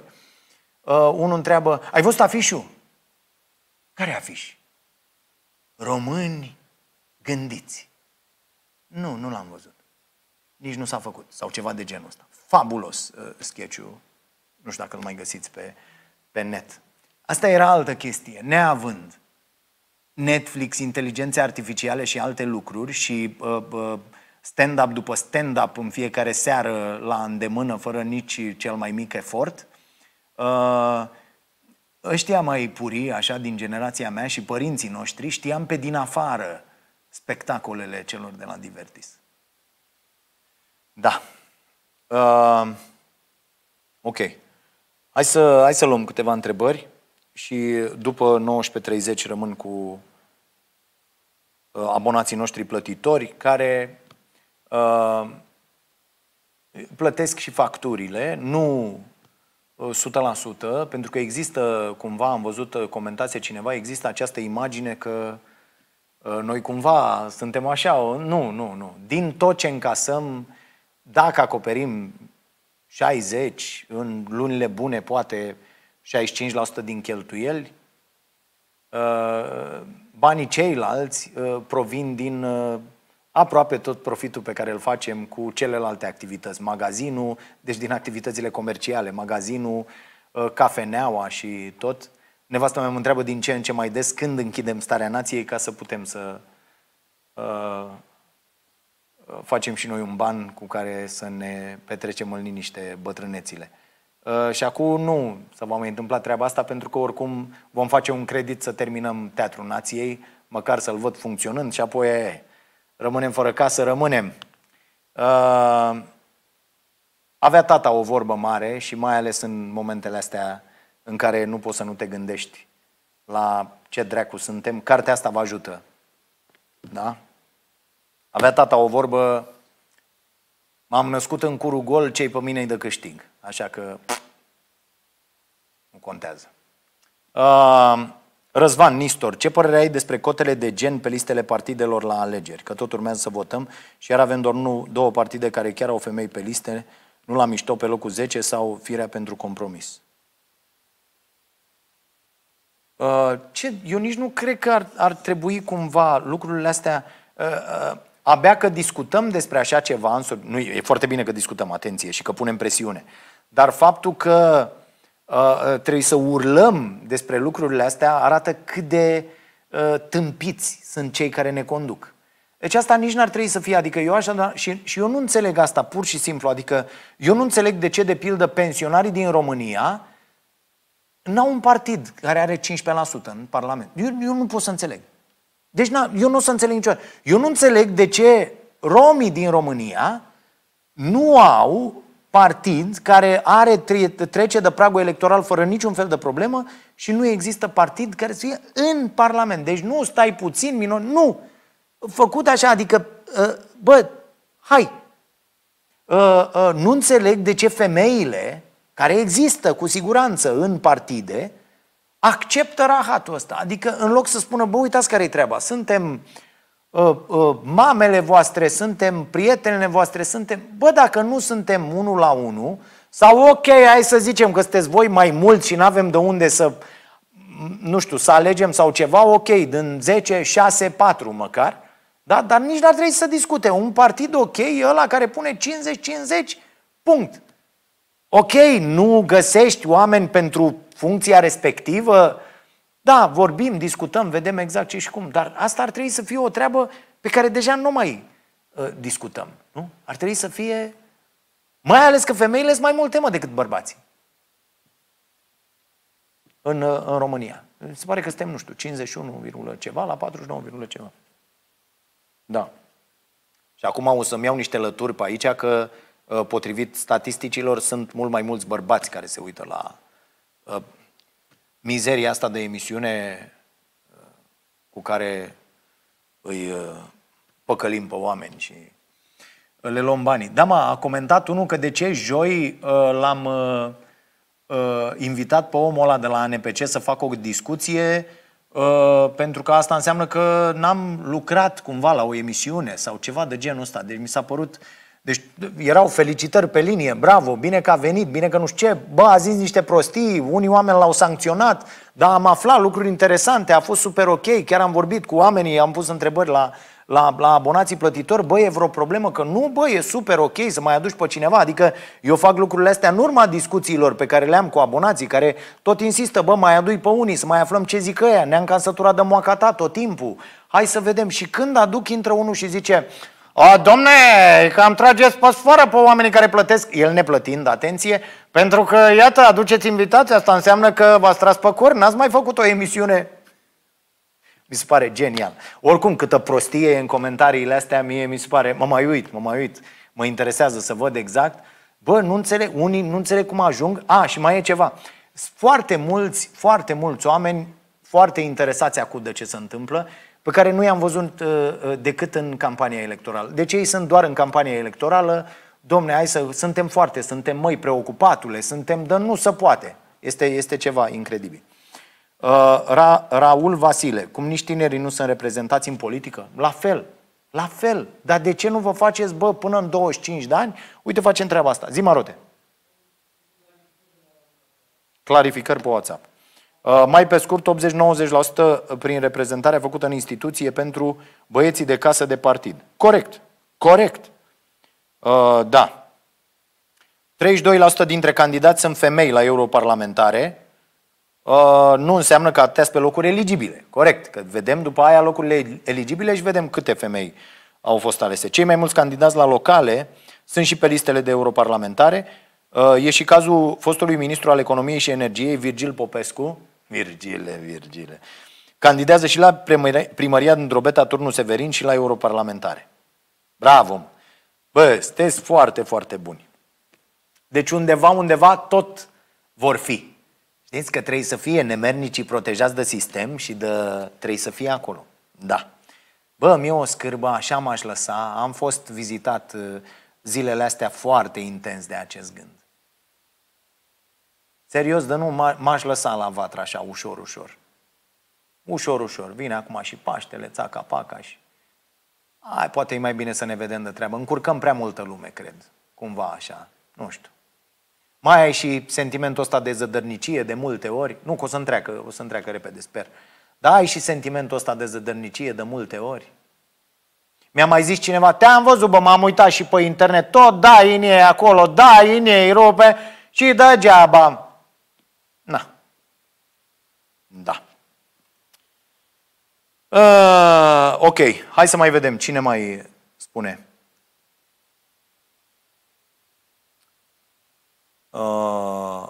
uh, unul întreabă, ai văzut afișul? Care afiș? Români gândiți. Nu, nu l-am văzut. Nici nu s-a făcut. Sau ceva de genul ăsta. Fabulos uh, sketch-ul. Nu știu dacă îl mai găsiți pe, pe net. Asta era altă chestie. Neavând Netflix, inteligențe artificiale și alte lucruri și uh, uh, stand-up după stand-up în fiecare seară la îndemână, fără nici cel mai mic efort, uh, ăștia mai purii, așa, din generația mea și părinții noștri, știam pe din afară spectacolele celor de la Divertis. Da. Uh, ok. Hai să, hai să luăm câteva întrebări și după 19.30 rămân cu uh, abonații noștri plătitori care uh, plătesc și facturile, nu 100%, eh, pentru că există, cumva am văzut eh, comentația cineva, există această imagine că Ă, noi cumva suntem așa, nu, nu, nu. Din tot ce încasăm, dacă acoperim 60, în lunile bune poate 65% din cheltuieli, ă, banii ceilalți ă, provin din aproape tot profitul pe care îl facem cu celelalte activități. Magazinul, deci din activitățile comerciale, magazinul, cafeneaua și tot. Nevastă mea mă întreabă din ce în ce mai des când închidem starea nației ca să putem să uh, facem și noi un ban cu care să ne petrecem în liniște bătrânețile. Uh, și acum nu să va mai întâmpla treaba asta pentru că oricum vom face un credit să terminăm Teatrul Nației, măcar să-l văd funcționând și apoi e, rămânem fără casă, rămânem. Uh, avea tata o vorbă mare și mai ales în momentele astea în care nu poți să nu te gândești la ce dracu suntem, cartea asta vă ajută. Da? Avea tata o vorbă, m-am născut în curul gol, cei pe mine îi dă câștig. Așa că nu contează. Uh, Răzvan Nistor, ce părere ai despre cotele de gen pe listele partidelor la alegeri? Că tot urmează să votăm și iar avem doar nu, două partide care chiar au femei pe liste, nu la mișto pe locul 10 sau firea pentru compromis. Uh, ce, eu nici nu cred că ar, ar trebui cumva lucrurile astea... Uh, uh, abia că discutăm despre așa ceva, în nu, e foarte bine că discutăm, atenție, și că punem presiune, dar faptul că uh, trebuie să urlăm despre lucrurile astea arată cât de uh, tâmpiți sunt cei care ne conduc. Deci asta nici n-ar trebui să fie, adică eu așa, și, și eu nu înțeleg asta pur și simplu, adică eu nu înțeleg de ce, de pildă, pensionarii din România N-au un partid care are 15% în Parlament. Eu, eu nu pot să înțeleg. Deci na, eu nu o să înțeleg niciodată. Eu nu înțeleg de ce romii din România nu au partid care are trece de pragul electoral fără niciun fel de problemă și nu există partid care să fie în Parlament. Deci nu stai puțin, minor, nu! Făcut așa, adică, ă, bă, hai! Ă, ă, nu înțeleg de ce femeile care există cu siguranță în partide, acceptă rahatul ăsta. Adică în loc să spună, bă, uitați care-i treaba, suntem uh, uh, mamele voastre, suntem prietenele voastre, suntem... Bă, dacă nu suntem unul la unul, sau ok, hai să zicem că sunteți voi mai mulți și nu avem de unde să, nu știu, să alegem sau ceva, ok, din 10, 6, 4 măcar, da? dar nici n-ar trebui să discute. Un partid ok e ăla care pune 50-50, punct. Ok, nu găsești oameni pentru funcția respectivă? Da, vorbim, discutăm, vedem exact ce și cum, dar asta ar trebui să fie o treabă pe care deja nu mai uh, discutăm, nu? Ar trebui să fie, mai ales că femeile sunt mai mult temă decât bărbații în, uh, în România. Se pare că suntem, nu știu, 51, ceva la 49, ceva. Da. Și acum o să-mi iau niște lături pe aici că uh, Uh, potrivit statisticilor, sunt mult mai mulți bărbați care se uită la uh, mizeria asta de emisiune uh, cu care îi păcălim pe oameni și le luăm banii. Da, a comentat unul că de ce joi l-am invitat pe omul ăla de la ANPC să facă o discuție pentru că asta înseamnă că n-am lucrat cumva la o emisiune sau ceva de genul ăsta. Deci mi s-a părut uh, deci erau felicitări pe linie, bravo, bine că a venit, bine că nu știu ce, bă, a zis niște prostii, unii oameni l-au sancționat, dar am aflat lucruri interesante, a fost super ok, chiar am vorbit cu oamenii, am pus întrebări la, la, la abonații plătitori, bă, e vreo problemă, că nu, bă, e super ok să mai aduci pe cineva. Adică eu fac lucrurile astea în urma discuțiilor pe care le-am cu abonații, care tot insistă, bă, mai adui pe unii, să mai aflăm ce zic ăia, ne-am cansăturat de moacata tot timpul. Hai să vedem. Și când aduc, intră unul și zice, a, domne, cam trageți pas fără pe oamenii care plătesc, el ne plătind, atenție, pentru că, iată, aduceți invitația, asta înseamnă că v-ați tras pe cor, n-ați mai făcut o emisiune. Mi se pare genial. Oricum, câtă prostie e în comentariile astea, mie mi se pare, mă mai uit, mă mai uit, mă interesează să văd exact. Bă, nu înțeleg, unii nu înțeleg cum ajung. A, și mai e ceva. Foarte mulți, foarte mulți oameni foarte interesați acum de ce se întâmplă pe care nu i-am văzut uh, uh, decât în campania electorală. Deci ei sunt doar în campania electorală, domne, hai să, suntem foarte, suntem mai preocupatule, suntem, dar nu se poate. Este, este ceva incredibil. Uh, Ra, Raul Vasile, cum nici tinerii nu sunt reprezentați în politică? La fel, la fel. Dar de ce nu vă faceți, bă, până în 25 de ani? Uite, facem treaba asta. Zi, Marote. Clarificări pe WhatsApp. Uh, mai pe scurt, 80-90% prin reprezentarea făcută în instituție pentru băieții de casă de partid. Corect. Corect. Uh, da. 32% dintre candidați sunt femei la europarlamentare. Uh, nu înseamnă că atâtea pe locuri eligibile. Corect. Că vedem după aia locurile eligibile și vedem câte femei au fost alese. Cei mai mulți candidați la locale sunt și pe listele de europarlamentare. E și cazul fostului ministru al economiei și energiei, Virgil Popescu, Virgile, Virgile. Candidează și la primăria din Drobeta, turnul Severin și la europarlamentare. Bravo! Bă, sunteți foarte, foarte buni. Deci undeva, undeva tot vor fi. Știți că trebuie să fie nemernicii protejați de sistem și de... trebuie să fie acolo. Da. Bă, mi o scârbă, așa m-aș lăsa. Am fost vizitat uh, zilele astea foarte intens de acest gând. Serios, de nu m-aș lăsa la vatra așa, ușor, ușor. Ușor, ușor. Vine acum și Paștele, țaca, paca și... Ai, poate e mai bine să ne vedem de treabă. Încurcăm prea multă lume, cred. Cumva așa. Nu știu. Mai ai și sentimentul ăsta de zădărnicie de multe ori. Nu, că o să întreacă, o să întreacă repede, sper. Dar ai și sentimentul ăsta de zădărnicie de multe ori. Mi-a mai zis cineva, te-am văzut, bă, m-am uitat și pe internet, tot da, inie acolo, da, inie rupe și degeaba. Na. Da. Uh, ok, hai să mai vedem cine mai spune. Uh,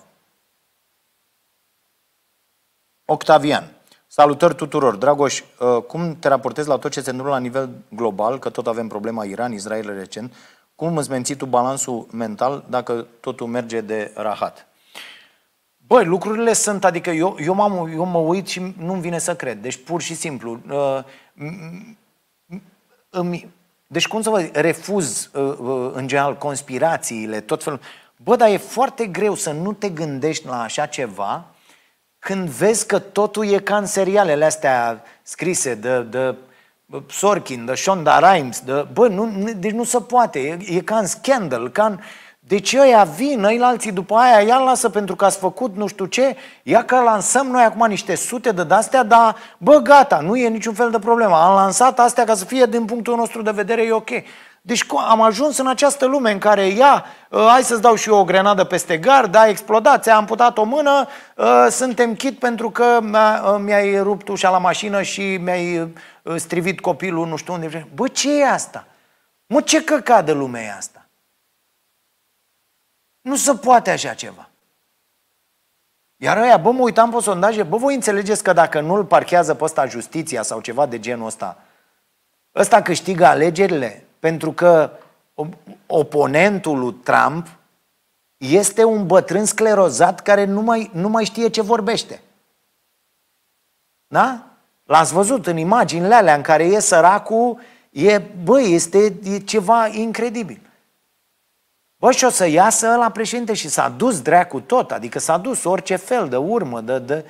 Octavian. Salutări tuturor! Dragoș, uh, cum te raportezi la tot ce se întâmplă la nivel global, că tot avem problema Iran, Israel recent, cum îți menții tu balansul mental dacă totul merge de rahat? Băi, lucrurile sunt, adică eu, eu, m-am, eu mă uit și nu-mi vine să cred. Deci, pur și simplu, uh, îmi, deci, cum să vă zic, refuz, uh, uh, în general, conspirațiile, tot felul. Bă, dar e foarte greu să nu te gândești la așa ceva când vezi că totul e ca în serialele astea scrise de, de uh, Sorkin, de Shonda Rhimes, de, bă, nu, deci nu se poate, e, e ca în Scandal, ca în... Uh, deci ia vin, noi alții după aia, ia lasă pentru că ați făcut nu știu ce, ia că lansăm noi acum niște sute de astea, dar bă, gata, nu e niciun fel de problemă. Am lansat astea ca să fie din punctul nostru de vedere e ok. Deci am ajuns în această lume în care ia, ă, hai să-ți dau și eu o grenadă peste gard, da, explodați, am putat o mână, ă, suntem chit pentru că ă, mi-ai rupt ușa la mașină și mi-ai strivit copilul nu știu unde. Bă, ce e asta? Mă, ce căcat de lume e asta? Nu se poate așa ceva. Iar ăia, bă, mă uitam pe sondaje, bă, voi înțelegeți că dacă nu-l parchează pe ăsta justiția sau ceva de genul ăsta, ăsta câștigă alegerile pentru că oponentul lui Trump este un bătrân sclerozat care nu mai, nu mai știe ce vorbește. Da? L-ați văzut în imaginile alea în care e săracul, e, bă, este e ceva incredibil. Bă, și o să iasă la președinte și s-a dus dreacul tot, adică s-a dus orice fel de urmă, de, de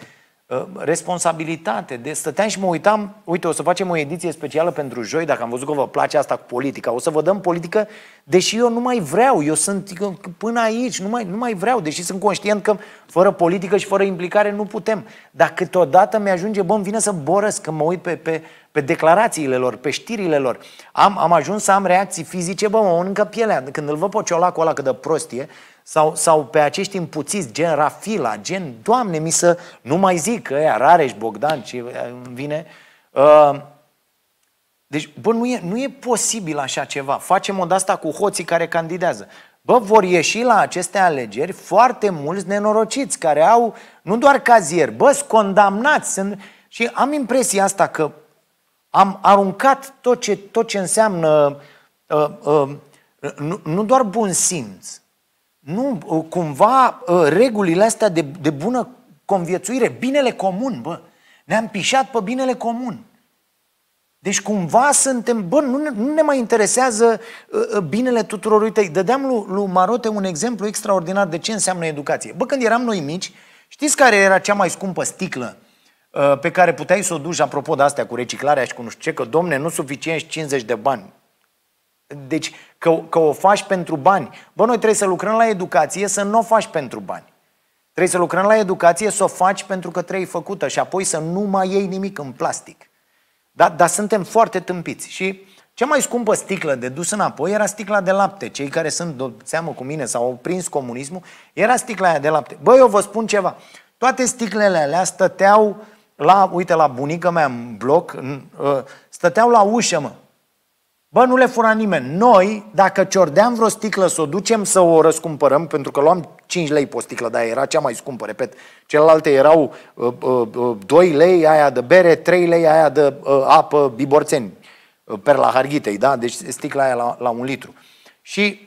uh, responsabilitate. De, stăteam și mă uitam, uite, o să facem o ediție specială pentru joi, dacă am văzut că vă place asta cu politica. O să vă dăm politică deși eu nu mai vreau, eu sunt până aici, nu mai, nu mai vreau, deși sunt conștient că fără politică și fără implicare nu putem. Dar câteodată mi-ajunge, bă, îmi vine să borăsc că mă uit pe, pe, pe declarațiile lor, pe știrile lor. Am, am ajuns să am reacții fizice, bă, mă mănâncă pielea. Când îl văd pe ciolacul ăla cât de prostie sau, sau pe acești împuțiți, gen Rafila, gen, Doamne, mi să, nu mai zic, că e Rareș, Bogdan, ce îmi vine... Uh, deci, bă, nu e, nu e posibil așa ceva. Facem o asta cu hoții care candidează. Bă, vor ieși la aceste alegeri foarte mulți nenorociți care au, nu doar cazier, bă, sunt condamnați. Sunt... Și am impresia asta că am aruncat tot ce, tot ce înseamnă uh, uh, nu, nu doar bun simț, nu, uh, cumva uh, regulile astea de, de bună conviețuire, binele comun, bă. Ne-am pișat pe binele comun. Deci cumva suntem, bă, nu ne, nu ne mai interesează uh, binele tuturor. Uite, dădeam lui, lui Marote un exemplu extraordinar de ce înseamnă educație. Bă, când eram noi mici, știți care era cea mai scumpă sticlă uh, pe care puteai să o duci, apropo de astea cu reciclarea și cu nu știu ce, că, domne, nu suficient 50 de bani. Deci, că, că o faci pentru bani. Bă, noi trebuie să lucrăm la educație, să nu o faci pentru bani. Trebuie să lucrăm la educație, să o faci pentru că trebuie făcută și apoi să nu mai iei nimic în plastic. Da, dar suntem foarte tâmpiți. Și cea mai scumpă sticlă de dus înapoi era sticla de lapte. Cei care sunt seamă cu mine sau au prins comunismul, era sticla aia de lapte. Băi, eu vă spun ceva. Toate sticlele alea stăteau la, uite, la bunica mea în bloc, ă, stăteau la ușă, mă. Bă, nu le fura nimeni. Noi, dacă ciordeam vreo sticlă să o ducem să o răscumpărăm, pentru că luam 5 lei pe o sticlă, dar era cea mai scumpă, repet, celelalte erau uh, uh, uh, 2 lei aia de bere, 3 lei aia de uh, apă biborțeni, uh, perla harghitei, da? Deci sticla aia la, la un litru. Și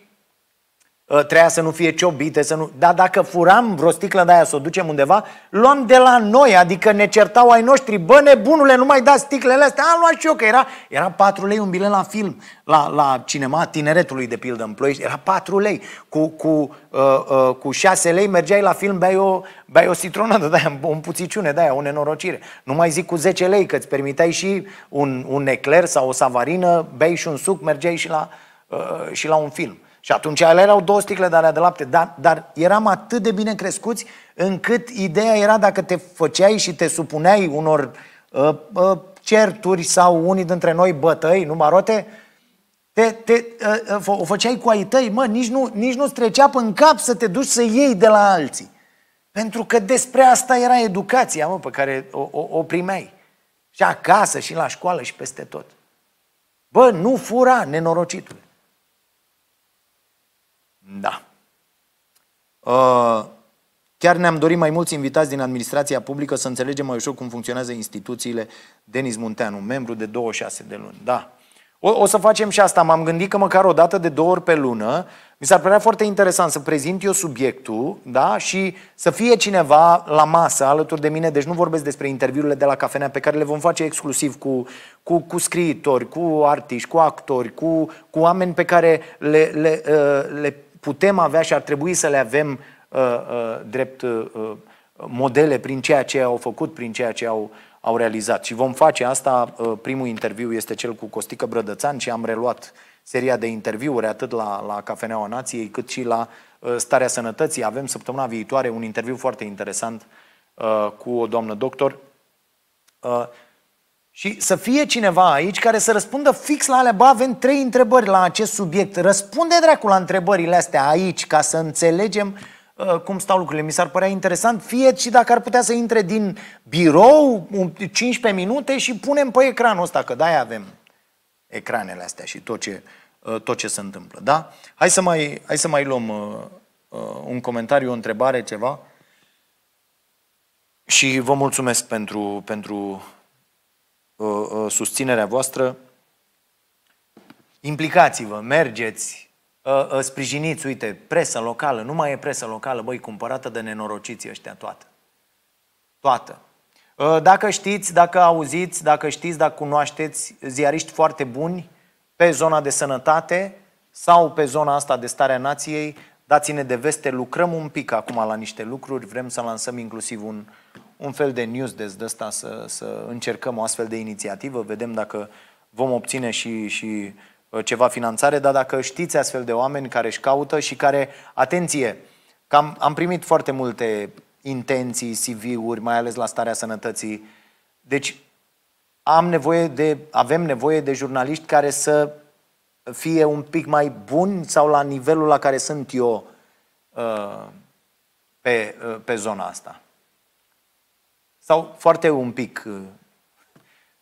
Ă, treia să nu fie ciobite, să nu... Dar dacă furam vreo sticlă de aia să o ducem undeva, luam de la noi, adică ne certau ai noștri, bă nebunule, nu mai dai sticlele astea, am luat și eu, că era, era 4 lei un bilet la film, la, la cinema tineretului, de pildă, în ploiești, era 4 lei, cu, cu, uh, uh, cu 6 lei mergeai la film, beai o, beai o citronadă de aia, <laughs> un puțiciune de aia, o nenorocire. Nu mai zic cu 10 lei, că îți permiteai și un, un ecler sau o savarină, bei și un suc, mergeai și la, uh, și la un film. Și atunci alea erau două sticle de alea de lapte, dar, dar eram atât de bine crescuți încât ideea era dacă te făceai și te supuneai unor uh, uh, certuri sau unii dintre noi bătăi, nu marote, te, te, uh, uh, o făceai cu ai tăi, mă, nici nu, nici nu trecea până în cap să te duci să iei de la alții. Pentru că despre asta era educația, mă, pe care o, o, o primeai. Și acasă, și la școală, și peste tot. Bă, nu fura nenorocitul. Da. Uh, chiar ne-am dorit mai mulți invitați din administrația publică să înțelegem mai ușor cum funcționează instituțiile. Denis Munteanu, membru de 26 de luni. Da. O, o să facem și asta. M-am gândit că măcar o dată de două ori pe lună mi s-ar părea foarte interesant să prezint eu subiectul da? și să fie cineva la masă alături de mine. Deci nu vorbesc despre interviurile de la cafenea pe care le vom face exclusiv cu, cu, cu scriitori, cu artiști, cu actori, cu, cu oameni pe care le, le, uh, le, le putem avea și ar trebui să le avem uh, uh, drept uh, uh, modele prin ceea ce au făcut, prin ceea ce au, au realizat. Și vom face asta. Uh, primul interviu este cel cu Costică Brădățan și am reluat seria de interviuri atât la, la Cafeneaua Nației cât și la uh, Starea Sănătății. Avem săptămâna viitoare un interviu foarte interesant uh, cu o doamnă doctor. Uh, și să fie cineva aici care să răspundă fix la alea, Bă, avem trei întrebări la acest subiect. Răspunde dracu la întrebările astea aici ca să înțelegem uh, cum stau lucrurile. Mi s-ar părea interesant, fie și dacă ar putea să intre din birou 15 minute și punem pe ecranul ăsta, că de-aia avem ecranele astea și tot ce, uh, tot ce se întâmplă. Da? Hai să mai, hai să mai luăm uh, uh un comentariu, o întrebare, ceva. Și vă mulțumesc pentru, pentru Uh, uh, susținerea voastră. Implicați-vă, mergeți, uh, sprijiniți, uite, presă locală, nu mai e presă locală, băi, cumpărată de nenorociții ăștia toată. Toată. Dacă știți, dacă auziți, dacă știți, dacă cunoașteți ziariști foarte buni pe zona de sănătate sau pe zona asta de starea nației, dați-ne de veste, lucrăm un pic acum la niște lucruri, vrem să lansăm inclusiv un, un fel de news de ăsta să, să încercăm o astfel de inițiativă, vedem dacă vom obține și, și uh, ceva finanțare, dar dacă știți astfel de oameni care își caută și care, atenție, că am, am primit foarte multe intenții, CV-uri, mai ales la starea sănătății. Deci am nevoie de, avem nevoie de jurnaliști care să fie un pic mai buni sau la nivelul la care sunt eu uh, pe, uh, pe zona asta. Sau foarte un pic, uh,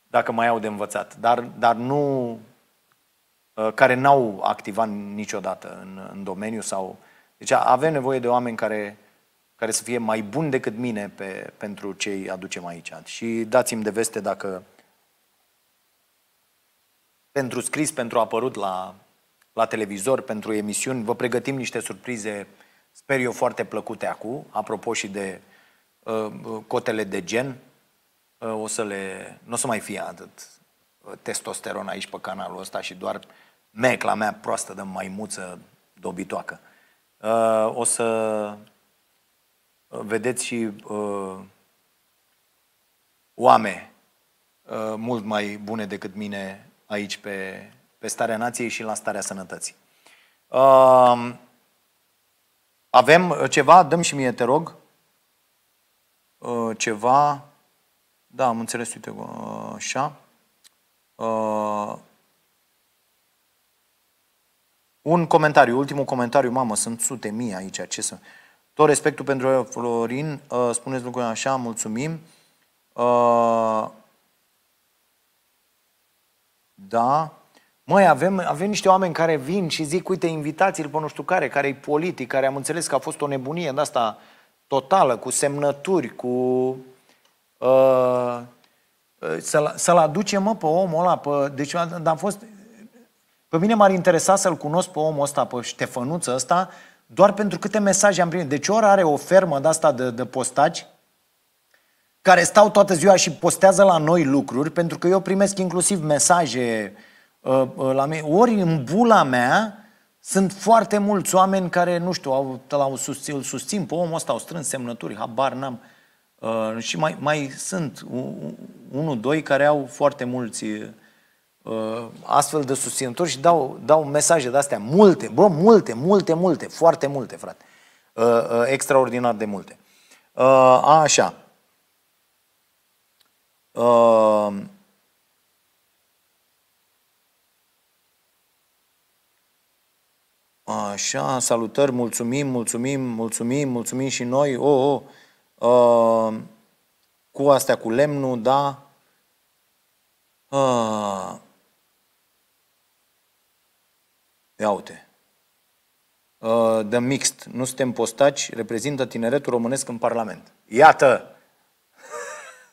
dacă mai au de învățat, dar, dar nu uh, care n-au activat niciodată în, în domeniu sau... Deci avem nevoie de oameni care, care să fie mai buni decât mine pe, pentru ce îi aducem aici. Și dați-mi de veste dacă pentru scris, pentru apărut la, la televizor, pentru emisiuni, vă pregătim niște surprize, sper eu, foarte plăcute acum, apropo și de Uh, cotele de gen uh, o să le... nu o să mai fie atât uh, testosteron aici pe canalul ăsta și doar mecla mea proastă de maimuță dobitoacă. O să vedeți și oameni mult mai bune decât mine aici pe, pe starea nației și la starea sănătății. Avem ceva? Dăm și mie, te rog uh, ceva, da, am înțeles, uite, uh, așa, uh, un comentariu, ultimul comentariu, mamă, sunt sute mii aici, ce să... Tot respectul pentru Florin, uh, spuneți lucrurile așa, mulțumim. Uh, da. Măi, avem, avem niște oameni care vin și zic, uite, invitați-l pe nu știu care, care e politic, care am înțeles că a fost o nebunie de asta totală, cu semnături, cu... Uh, uh să-l, să-l aducem, mă, pe omul ăla, pe, deci am fost... Pe mine m-ar interesa să-l cunosc pe omul ăsta, pe Ștefănuță ăsta, doar pentru câte mesaje am primit. Deci ori are o fermă de asta de, de postaci, care stau toată ziua și postează la noi lucruri, pentru că eu primesc inclusiv mesaje uh, uh la mine. Ori în bula mea sunt foarte mulți oameni care, nu știu, au, au susțin, îl susțin pe omul ăsta, au strâns semnături, habar n-am. Uh, și mai, mai sunt unul, doi care au foarte mulți uh, astfel de susținători și dau, dau mesaje de-astea multe, bă, multe, multe, multe, foarte multe, frate. Uh, uh, extraordinar de multe. Uh, așa. Uh, Așa, salutări, mulțumim, mulțumim, mulțumim, mulțumim și noi. O, oh, oh. uh, cu astea, cu lemnul, da. Uh, ia uite. Uh, The Mixed, nu suntem postaci, reprezintă tineretul românesc în Parlament. Iată!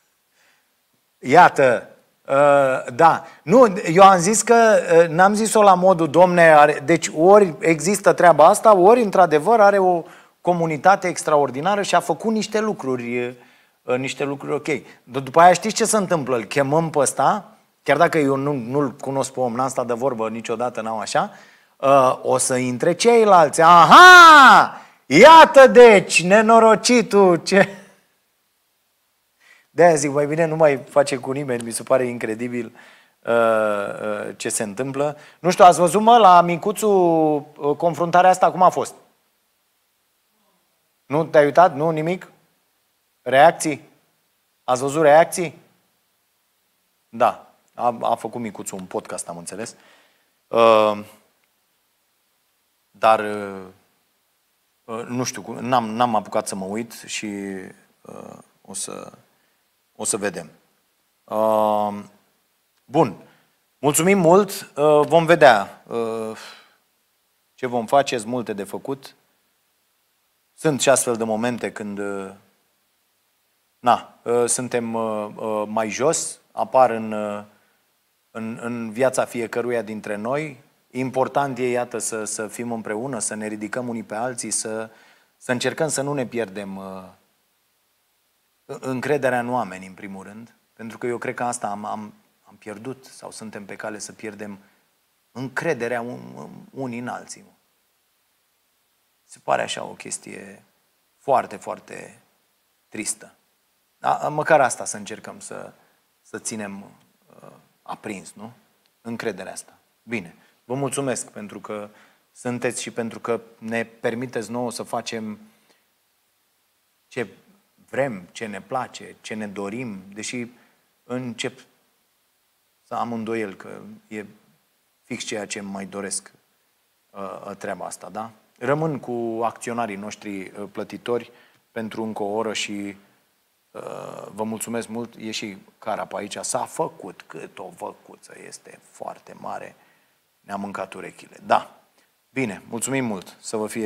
<laughs> Iată! Uh, da. Nu, eu am zis că uh, n-am zis-o la modul, domne, are, deci ori există treaba asta, ori într-adevăr are o comunitate extraordinară și a făcut niște lucruri, uh, niște lucruri ok. După aia știți ce se întâmplă? Îl chemăm pe ăsta, chiar dacă eu nu, nu-l cunosc pe om, n-am stat de vorbă niciodată, n-au așa, o să intre ceilalți. Aha! Iată deci, nenorocitul, ce... De-aia zic, mai bine nu mai face cu nimeni, mi se pare incredibil uh, uh, ce se întâmplă. Nu știu, ați văzut, mă, la micuțul uh, confruntarea asta cum a fost? Nu te-ai uitat? Nu? Nimic? Reacții? Ați văzut reacții? Da. A, a făcut micuțul un podcast, am înțeles. Uh, dar uh, uh nu știu, n-am, n-am apucat să mă uit și uh, o să o să vedem. Uh, bun. Mulțumim mult. Uh, vom vedea uh, ce vom face. Sunt multe de făcut. Sunt și astfel de momente când uh, na, uh, suntem uh, uh, mai jos, apar în, uh, în, în viața fiecăruia dintre noi. Important e, iată, să, să fim împreună, să ne ridicăm unii pe alții, să, să încercăm să nu ne pierdem uh, încrederea în oameni, în primul rând, pentru că eu cred că asta am, am, am pierdut sau suntem pe cale să pierdem încrederea un, unii în alții. Se pare așa o chestie foarte, foarte tristă. Da? Măcar asta să încercăm să, să ținem uh, aprins, nu? Încrederea asta. Bine. Vă mulțumesc pentru că sunteți și pentru că ne permiteți nouă să facem ce vrem, ce ne place, ce ne dorim, deși încep să am îndoiel că e fix ceea ce mai doresc uh, treaba asta, da? Rămân cu acționarii noștri uh, plătitori pentru încă o oră și uh, vă mulțumesc mult. E și Carap aici. S-a făcut cât o văcuță. Este foarte mare. Ne-a mâncat urechile. Da. Bine, mulțumim mult. Să vă fie